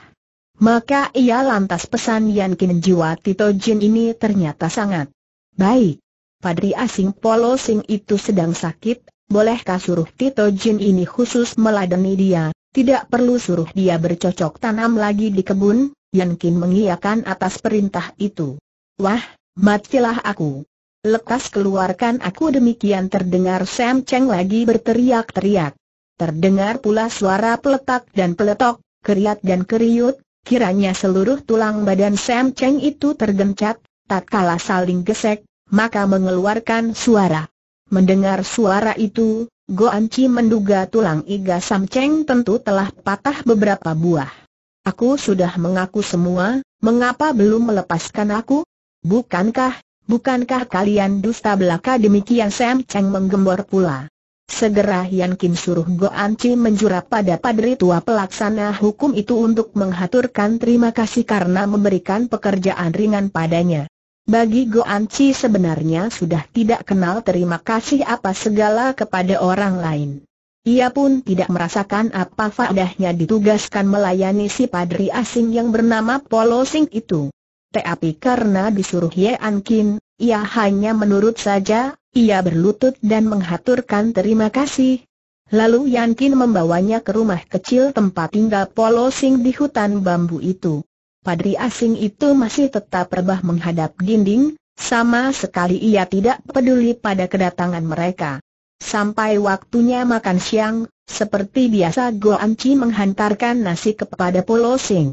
Speaker 1: Maka ia lantas pesan Yan Kin Jiwa Tito Jin ini ternyata sangat baik. Padri asing Polo Sing itu sedang sakit, bolehkah suruh Tito Jin ini khusus meladeni dia, tidak perlu suruh dia bercocok tanam lagi di kebun? Yan Kin mengiyakan atas perintah itu. Wah, matilah aku. Lekas keluarkan aku demikian terdengar Sam Cheng lagi berteriak-teriak. Terdengar pula suara peletak dan peletok, keriat dan keriut, kiranya seluruh tulang badan Sam Cheng itu tergencat, tak kalah saling gesek, maka mengeluarkan suara. Mendengar suara itu, Go Anci menduga tulang iga Sam Cheng tentu telah patah beberapa buah. Aku sudah mengaku semua, mengapa belum melepaskan aku? Bukankah Bukankah kalian dusta belaka demikian Sam Cheng menggembor pula. Segera Yan Kim suruh Go Chi menjura pada padri tua pelaksana hukum itu untuk menghaturkan terima kasih karena memberikan pekerjaan ringan padanya. Bagi Go Chi sebenarnya sudah tidak kenal terima kasih apa segala kepada orang lain. Ia pun tidak merasakan apa faedahnya ditugaskan melayani si padri asing yang bernama Polo Sing itu. Tapi karena disuruh Ye Ankin, ia hanya menurut saja, ia berlutut dan menghaturkan terima kasih. Lalu Kin membawanya ke rumah kecil tempat tinggal Polo Sing di hutan bambu itu. Padri asing itu masih tetap rebah menghadap dinding, sama sekali ia tidak peduli pada kedatangan mereka. Sampai waktunya makan siang, seperti biasa Anci menghantarkan nasi kepada Polo Sing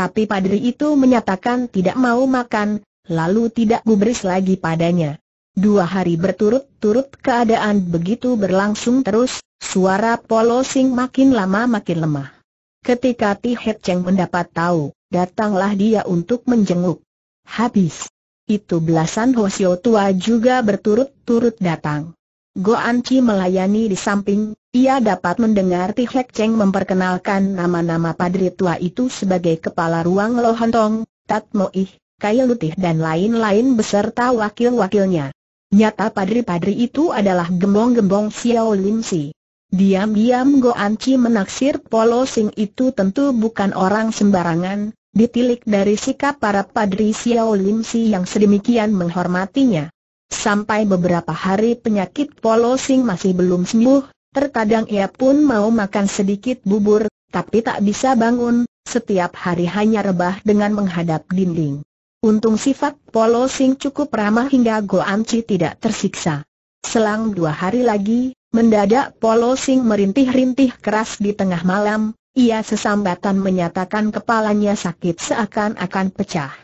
Speaker 1: tapi padri itu menyatakan tidak mau makan, lalu tidak gubris lagi padanya. Dua hari berturut-turut keadaan begitu berlangsung terus, suara Polo Sing makin lama makin lemah. Ketika Ti Het Cheng mendapat tahu, datanglah dia untuk menjenguk. Habis. Itu belasan Hosio tua juga berturut-turut datang. Go Anci melayani di samping, ia dapat mendengar Ti Hek Cheng memperkenalkan nama-nama padri tua itu sebagai kepala ruang Lohontong, Tat Moih, Kail Lutih dan lain-lain beserta wakil-wakilnya. Nyata padri-padri itu adalah gembong-gembong Xiao Lim Si. Diam-diam Go Anci menaksir Polo Sing itu tentu bukan orang sembarangan, ditilik dari sikap para padri Xiao Lim Si yang sedemikian menghormatinya. Sampai beberapa hari penyakit Polo Sing masih belum sembuh, Terkadang ia pun mau makan sedikit bubur, tapi tak bisa bangun, setiap hari hanya rebah dengan menghadap dinding. Untung sifat Polo Sing cukup ramah hingga Go Anci tidak tersiksa. Selang dua hari lagi, mendadak Polo Sing merintih-rintih keras di tengah malam, ia sesambatan menyatakan kepalanya sakit seakan-akan pecah.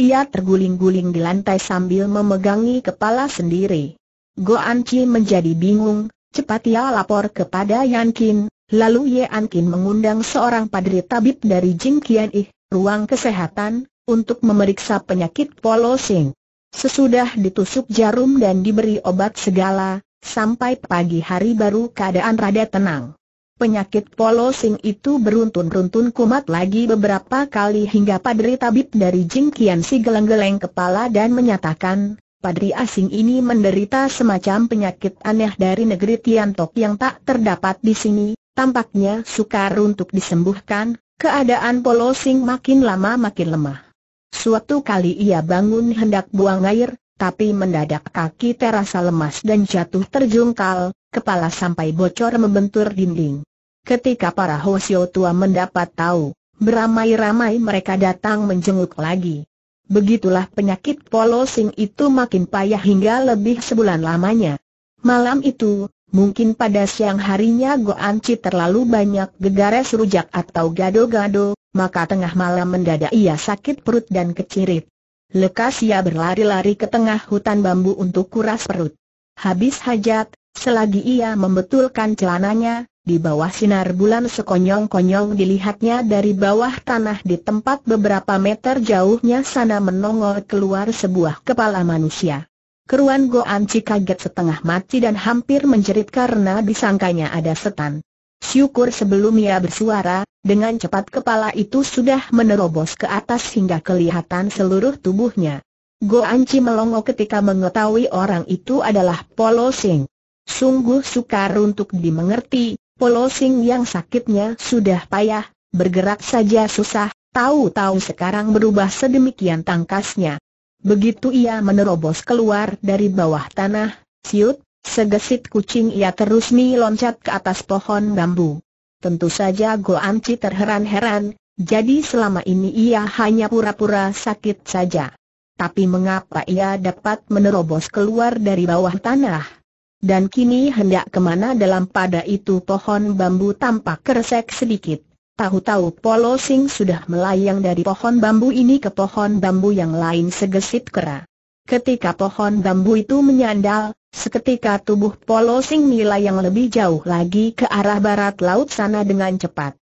Speaker 1: Ia terguling-guling di lantai sambil memegangi kepala sendiri. Go Anci menjadi bingung, Cepat ia lapor kepada Yan Qin, lalu Yan Qin mengundang seorang padri tabib dari Jing Kian Ih, ruang kesehatan, untuk memeriksa penyakit polosing. Sesudah ditusuk jarum dan diberi obat segala, sampai pagi hari baru keadaan rada tenang. Penyakit polosing itu beruntun untun kumat lagi beberapa kali hingga padri tabib dari Kian si geleng-geleng kepala dan menyatakan, Padri asing ini menderita semacam penyakit aneh dari negeri Tiantok yang tak terdapat di sini, tampaknya sukar untuk disembuhkan, keadaan Polosing makin lama makin lemah. Suatu kali ia bangun hendak buang air, tapi mendadak kaki terasa lemas dan jatuh terjungkal, kepala sampai bocor membentur dinding. Ketika para Hosio tua mendapat tahu, beramai-ramai mereka datang menjenguk lagi. Begitulah penyakit polosing itu makin payah hingga lebih sebulan lamanya. Malam itu, mungkin pada siang harinya Goanci terlalu banyak gegares rujak atau gado-gado, maka tengah malam mendadak ia sakit perut dan kecirit. Lekas ia berlari-lari ke tengah hutan bambu untuk kuras perut. Habis hajat, selagi ia membetulkan celananya, di bawah sinar bulan sekonyong-konyong dilihatnya dari bawah tanah di tempat beberapa meter jauhnya sana menongol keluar sebuah kepala manusia. Keruan Go Anci kaget setengah mati dan hampir menjerit karena disangkanya ada setan. Syukur sebelum ia bersuara, dengan cepat kepala itu sudah menerobos ke atas hingga kelihatan seluruh tubuhnya. Go Anci melongo ketika mengetahui orang itu adalah Polo Sing. Sungguh sukar untuk dimengerti, Polosing yang sakitnya sudah payah, bergerak saja susah, tahu-tahu sekarang berubah sedemikian tangkasnya. Begitu ia menerobos keluar dari bawah tanah, siut, segesit kucing ia terus loncat ke atas pohon bambu. Tentu saja Goanci terheran-heran, jadi selama ini ia hanya pura-pura sakit saja. Tapi mengapa ia dapat menerobos keluar dari bawah tanah? dan kini hendak kemana dalam pada itu pohon bambu tampak keresek sedikit. Tahu-tahu Polo Sing sudah melayang dari pohon bambu ini ke pohon bambu yang lain segesit kera. Ketika pohon bambu itu menyandal, seketika tubuh Polo Sing melayang lebih jauh lagi ke arah barat laut sana dengan cepat.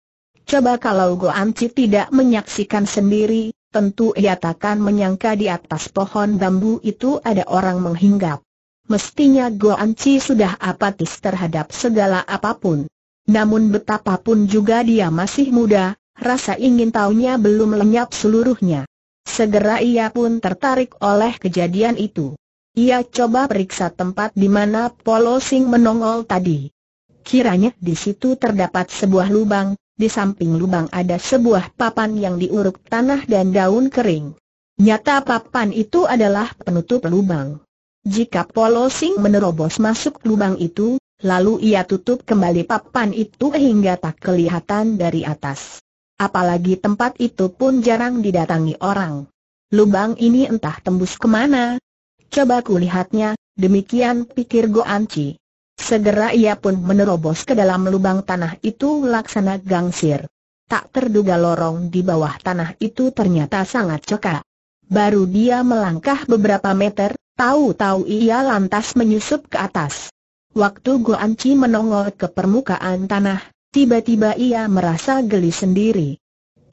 Speaker 1: Coba kalau Go Anci tidak menyaksikan sendiri, tentu ia takkan menyangka di atas pohon bambu itu ada orang menghinggap mestinya Goanci sudah apatis terhadap segala apapun. Namun betapapun juga dia masih muda, rasa ingin tahunya belum lenyap seluruhnya. Segera ia pun tertarik oleh kejadian itu. Ia coba periksa tempat di mana Polo Sing menongol tadi. Kiranya di situ terdapat sebuah lubang, di samping lubang ada sebuah papan yang diuruk tanah dan daun kering. Nyata papan itu adalah penutup lubang. Jika Polo Sing menerobos masuk lubang itu, lalu ia tutup kembali papan itu hingga tak kelihatan dari atas. Apalagi tempat itu pun jarang didatangi orang. Lubang ini entah tembus kemana. Coba kulihatnya, demikian pikir Go Anci. Segera ia pun menerobos ke dalam lubang tanah itu laksana gangsir. Tak terduga lorong di bawah tanah itu ternyata sangat cekak. Baru dia melangkah beberapa meter, Tahu-tahu ia lantas menyusup ke atas. Waktu Goan Chi menongol ke permukaan tanah, tiba-tiba ia merasa geli sendiri.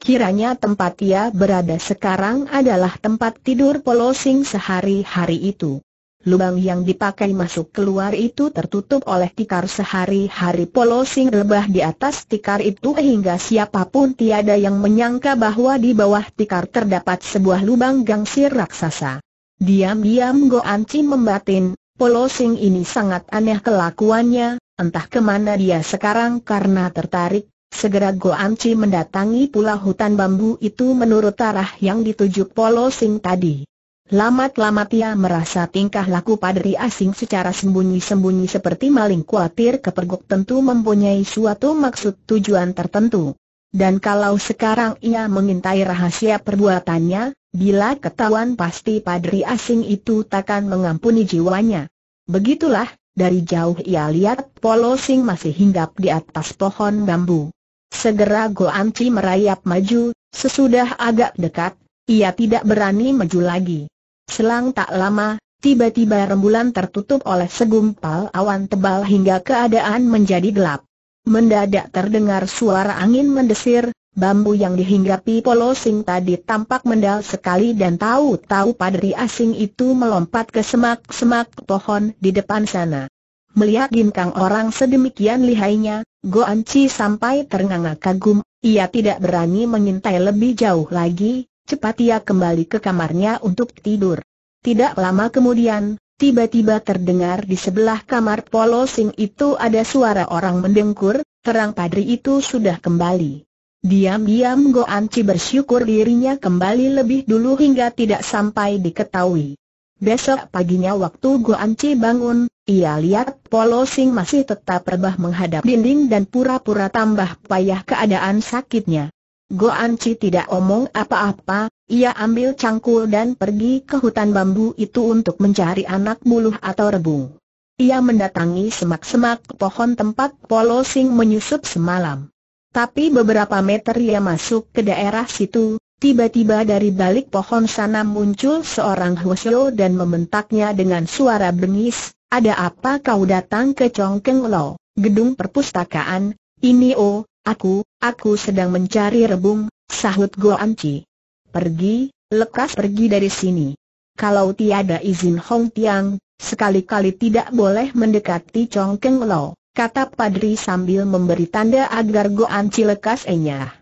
Speaker 1: Kiranya tempat ia berada sekarang adalah tempat tidur polosing sehari-hari itu. Lubang yang dipakai masuk keluar itu tertutup oleh tikar sehari-hari polosing lebah di atas tikar itu hingga siapapun tiada yang menyangka bahwa di bawah tikar terdapat sebuah lubang gangsir raksasa. Diam-diam go Chin membatin, Polo Sing ini sangat aneh kelakuannya, entah kemana dia sekarang karena tertarik, segera go Chin mendatangi pula hutan bambu itu menurut arah yang dituju Polo Sing tadi. Lamat-lamat ia merasa tingkah laku padri asing secara sembunyi-sembunyi seperti maling kuatir kepergok tentu mempunyai suatu maksud tujuan tertentu. Dan kalau sekarang ia mengintai rahasia perbuatannya, Bila ketahuan pasti padri asing itu takkan mengampuni jiwanya. Begitulah, dari jauh ia lihat Polo Sing masih hinggap di atas pohon bambu. Segera Go Anci merayap maju, sesudah agak dekat, ia tidak berani maju lagi. Selang tak lama, tiba-tiba rembulan tertutup oleh segumpal awan tebal hingga keadaan menjadi gelap. Mendadak terdengar suara angin mendesir, Bambu yang dihinggapi Polo Sing tadi tampak mendal sekali dan tahu-tahu padri asing itu melompat ke semak-semak pohon di depan sana. Melihat ginkang orang sedemikian lihainya, Go Anci sampai ternganga kagum, ia tidak berani mengintai lebih jauh lagi, cepat ia kembali ke kamarnya untuk tidur. Tidak lama kemudian, tiba-tiba terdengar di sebelah kamar Polo Sing itu ada suara orang mendengkur, terang padri itu sudah kembali. Diam-diam go Anci bersyukur dirinya kembali lebih dulu hingga tidak sampai diketahui. Besok paginya waktu go Anci bangun, ia lihat Polo Sing masih tetap rebah menghadap dinding dan pura-pura tambah payah keadaan sakitnya. Go Anci tidak omong apa-apa, ia ambil cangkul dan pergi ke hutan bambu itu untuk mencari anak buluh atau rebung. Ia mendatangi semak-semak pohon tempat Polo Sing menyusup semalam. Tapi beberapa meter ia masuk ke daerah situ, tiba-tiba dari balik pohon sana muncul seorang Hwasyo dan membentaknya dengan suara bengis, ada apa kau datang ke Chongkeng Lo, gedung perpustakaan, ini oh, aku, aku sedang mencari rebung, sahut Go Anci. Pergi, lekas pergi dari sini. Kalau tiada izin Hong Tiang, sekali-kali tidak boleh mendekati Chongkeng Lo kata Padri sambil memberi tanda agar Goanci lekas enyah.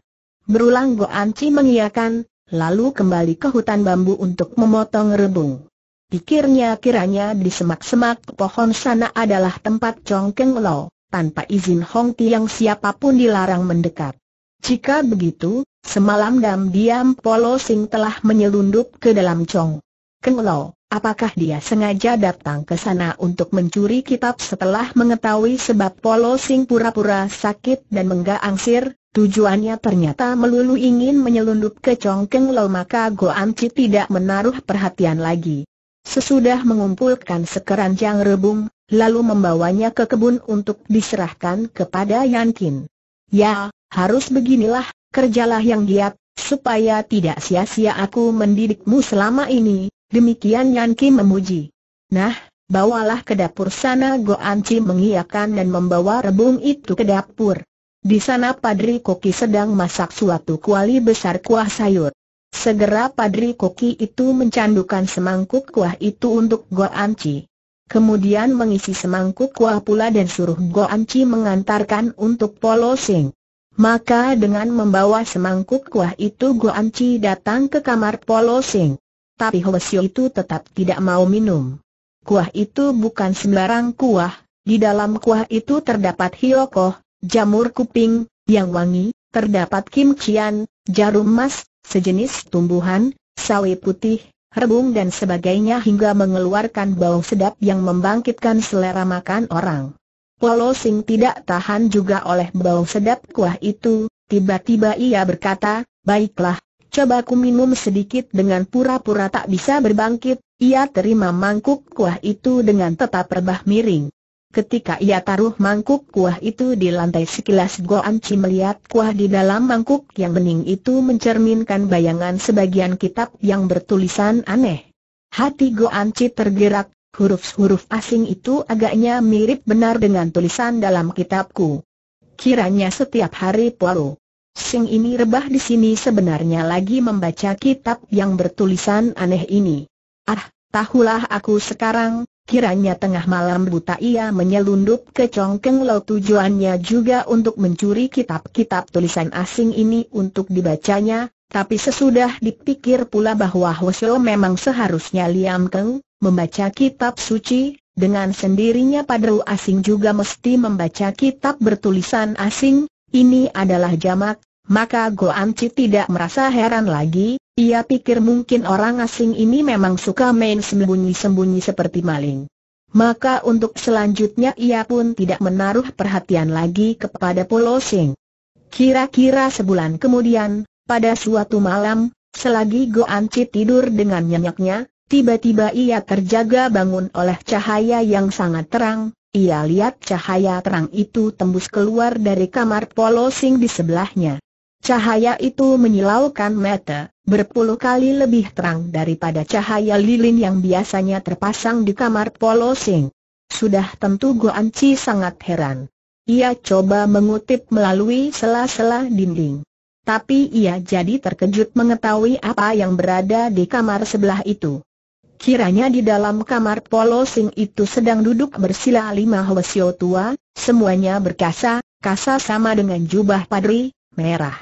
Speaker 1: Berulang Goanci mengiyakan, lalu kembali ke hutan bambu untuk memotong rebung. Pikirnya kiranya di semak-semak pohon sana adalah tempat congkeng Lo, tanpa izin Hong Tiang siapapun dilarang mendekat. Jika begitu, semalam dam diam Polo Sing telah menyelundup ke dalam congkeng Keng Lo. Apakah dia sengaja datang ke sana untuk mencuri kitab setelah mengetahui sebab Polo Sing pura-pura sakit dan menggaangsir? Tujuannya ternyata melulu ingin menyelundup ke congkeng. Lo maka Goam Chi tidak menaruh perhatian lagi. Sesudah mengumpulkan sekeranjang rebung, lalu membawanya ke kebun untuk diserahkan kepada Yankin. Ya, harus beginilah, kerjalah yang giat, supaya tidak sia-sia aku mendidikmu selama ini, Demikian Yan Ki memuji. Nah, bawalah ke dapur sana An Chi mengiakan dan membawa rebung itu ke dapur. Di sana Padri Koki sedang masak suatu kuali besar kuah sayur. Segera Padri Koki itu mencandukan semangkuk kuah itu untuk An Chi. Kemudian mengisi semangkuk kuah pula dan suruh An Chi mengantarkan untuk Polo Sing. Maka dengan membawa semangkuk kuah itu An Chi datang ke kamar Polo Sing tapi Holesio itu tetap tidak mau minum. Kuah itu bukan sembarang kuah, di dalam kuah itu terdapat hiokoh, jamur kuping, yang wangi, terdapat kimchian, jarum emas, sejenis tumbuhan, sawi putih, rebung dan sebagainya hingga mengeluarkan bau sedap yang membangkitkan selera makan orang. Polo Sing tidak tahan juga oleh bau sedap kuah itu, tiba-tiba ia berkata, baiklah, coba aku minum sedikit dengan pura-pura tak bisa berbangkit, ia terima mangkuk kuah itu dengan tetap rebah miring. Ketika ia taruh mangkuk kuah itu di lantai sekilas Goan Chi melihat kuah di dalam mangkuk yang bening itu mencerminkan bayangan sebagian kitab yang bertulisan aneh. Hati Goan Chi tergerak, huruf-huruf asing itu agaknya mirip benar dengan tulisan dalam kitabku. Kiranya setiap hari puaruh. Sing ini rebah di sini sebenarnya lagi membaca kitab yang bertulisan aneh ini. Ah, tahulah aku sekarang, kiranya tengah malam buta ia menyelundup ke congkeng Lo tujuannya juga untuk mencuri kitab-kitab tulisan asing ini untuk dibacanya, tapi sesudah dipikir pula bahwa Hwasyo memang seharusnya Liam Keng, membaca kitab suci, dengan sendirinya padru asing juga mesti membaca kitab bertulisan asing, ini adalah jamak, maka Go Goanci tidak merasa heran lagi, ia pikir mungkin orang asing ini memang suka main sembunyi-sembunyi seperti maling. Maka untuk selanjutnya ia pun tidak menaruh perhatian lagi kepada Sing. Kira-kira sebulan kemudian, pada suatu malam, selagi Go Goanci tidur dengan nyenyaknya, tiba-tiba ia terjaga bangun oleh cahaya yang sangat terang, ia lihat cahaya terang itu tembus keluar dari kamar polosing di sebelahnya. Cahaya itu menyilaukan mata, berpuluh kali lebih terang daripada cahaya lilin yang biasanya terpasang di kamar polosing. Sudah tentu Goan Chi sangat heran. Ia coba mengutip melalui sela-sela dinding. Tapi ia jadi terkejut mengetahui apa yang berada di kamar sebelah itu. Kiranya di dalam kamar Polo Sing itu sedang duduk bersila lima hwasyo tua, semuanya berkasa, kasa sama dengan jubah padri, merah.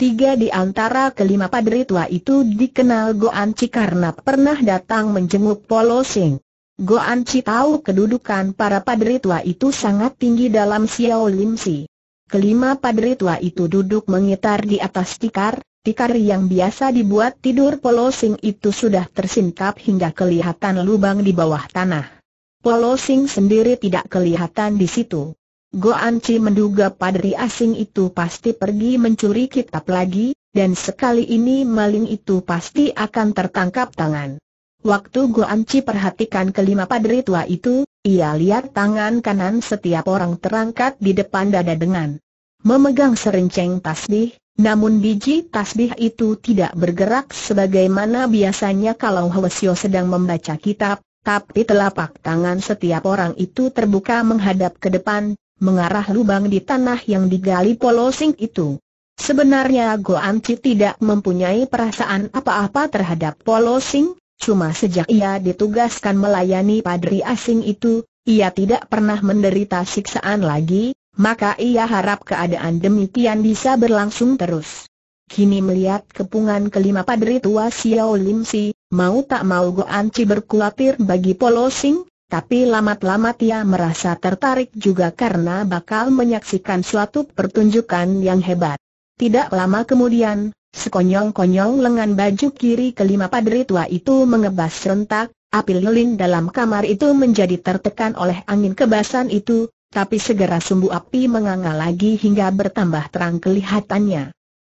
Speaker 1: Tiga di antara kelima padri tua itu dikenal Goanci karena pernah datang menjenguk Polo Sing. Goanci tahu kedudukan para padri tua itu sangat tinggi dalam Xiao Lim Si. Kelima padri tua itu duduk mengitar di atas tikar, Tikar yang biasa dibuat tidur polosing itu sudah tersingkap hingga kelihatan lubang di bawah tanah. Polosing sendiri tidak kelihatan di situ. Goanci menduga padri asing itu pasti pergi mencuri kitab lagi, dan sekali ini maling itu pasti akan tertangkap tangan. Waktu Goanci perhatikan kelima padri tua itu, ia lihat tangan kanan setiap orang terangkat di depan dada dengan memegang serinceng tasbih, namun biji tasbih itu tidak bergerak sebagaimana biasanya kalau Hwasyo sedang membaca kitab, tapi telapak tangan setiap orang itu terbuka menghadap ke depan, mengarah lubang di tanah yang digali polosing itu. Sebenarnya Goanci tidak mempunyai perasaan apa-apa terhadap polosing, cuma sejak ia ditugaskan melayani padri asing itu, ia tidak pernah menderita siksaan lagi, maka ia harap keadaan demikian bisa berlangsung terus. Kini melihat kepungan kelima padri tua Xiao Lim Si, mau tak mau Goan Chi berkulatir bagi Polo Sing, tapi lamat-lamat ia merasa tertarik juga karena bakal menyaksikan suatu pertunjukan yang hebat. Tidak lama kemudian, sekonyong-konyong lengan baju kiri kelima padri tua itu mengebas rentak, api lilin dalam kamar itu menjadi tertekan oleh angin kebasan itu, tapi segera sumbu api menganga lagi hingga bertambah terang kelihatannya.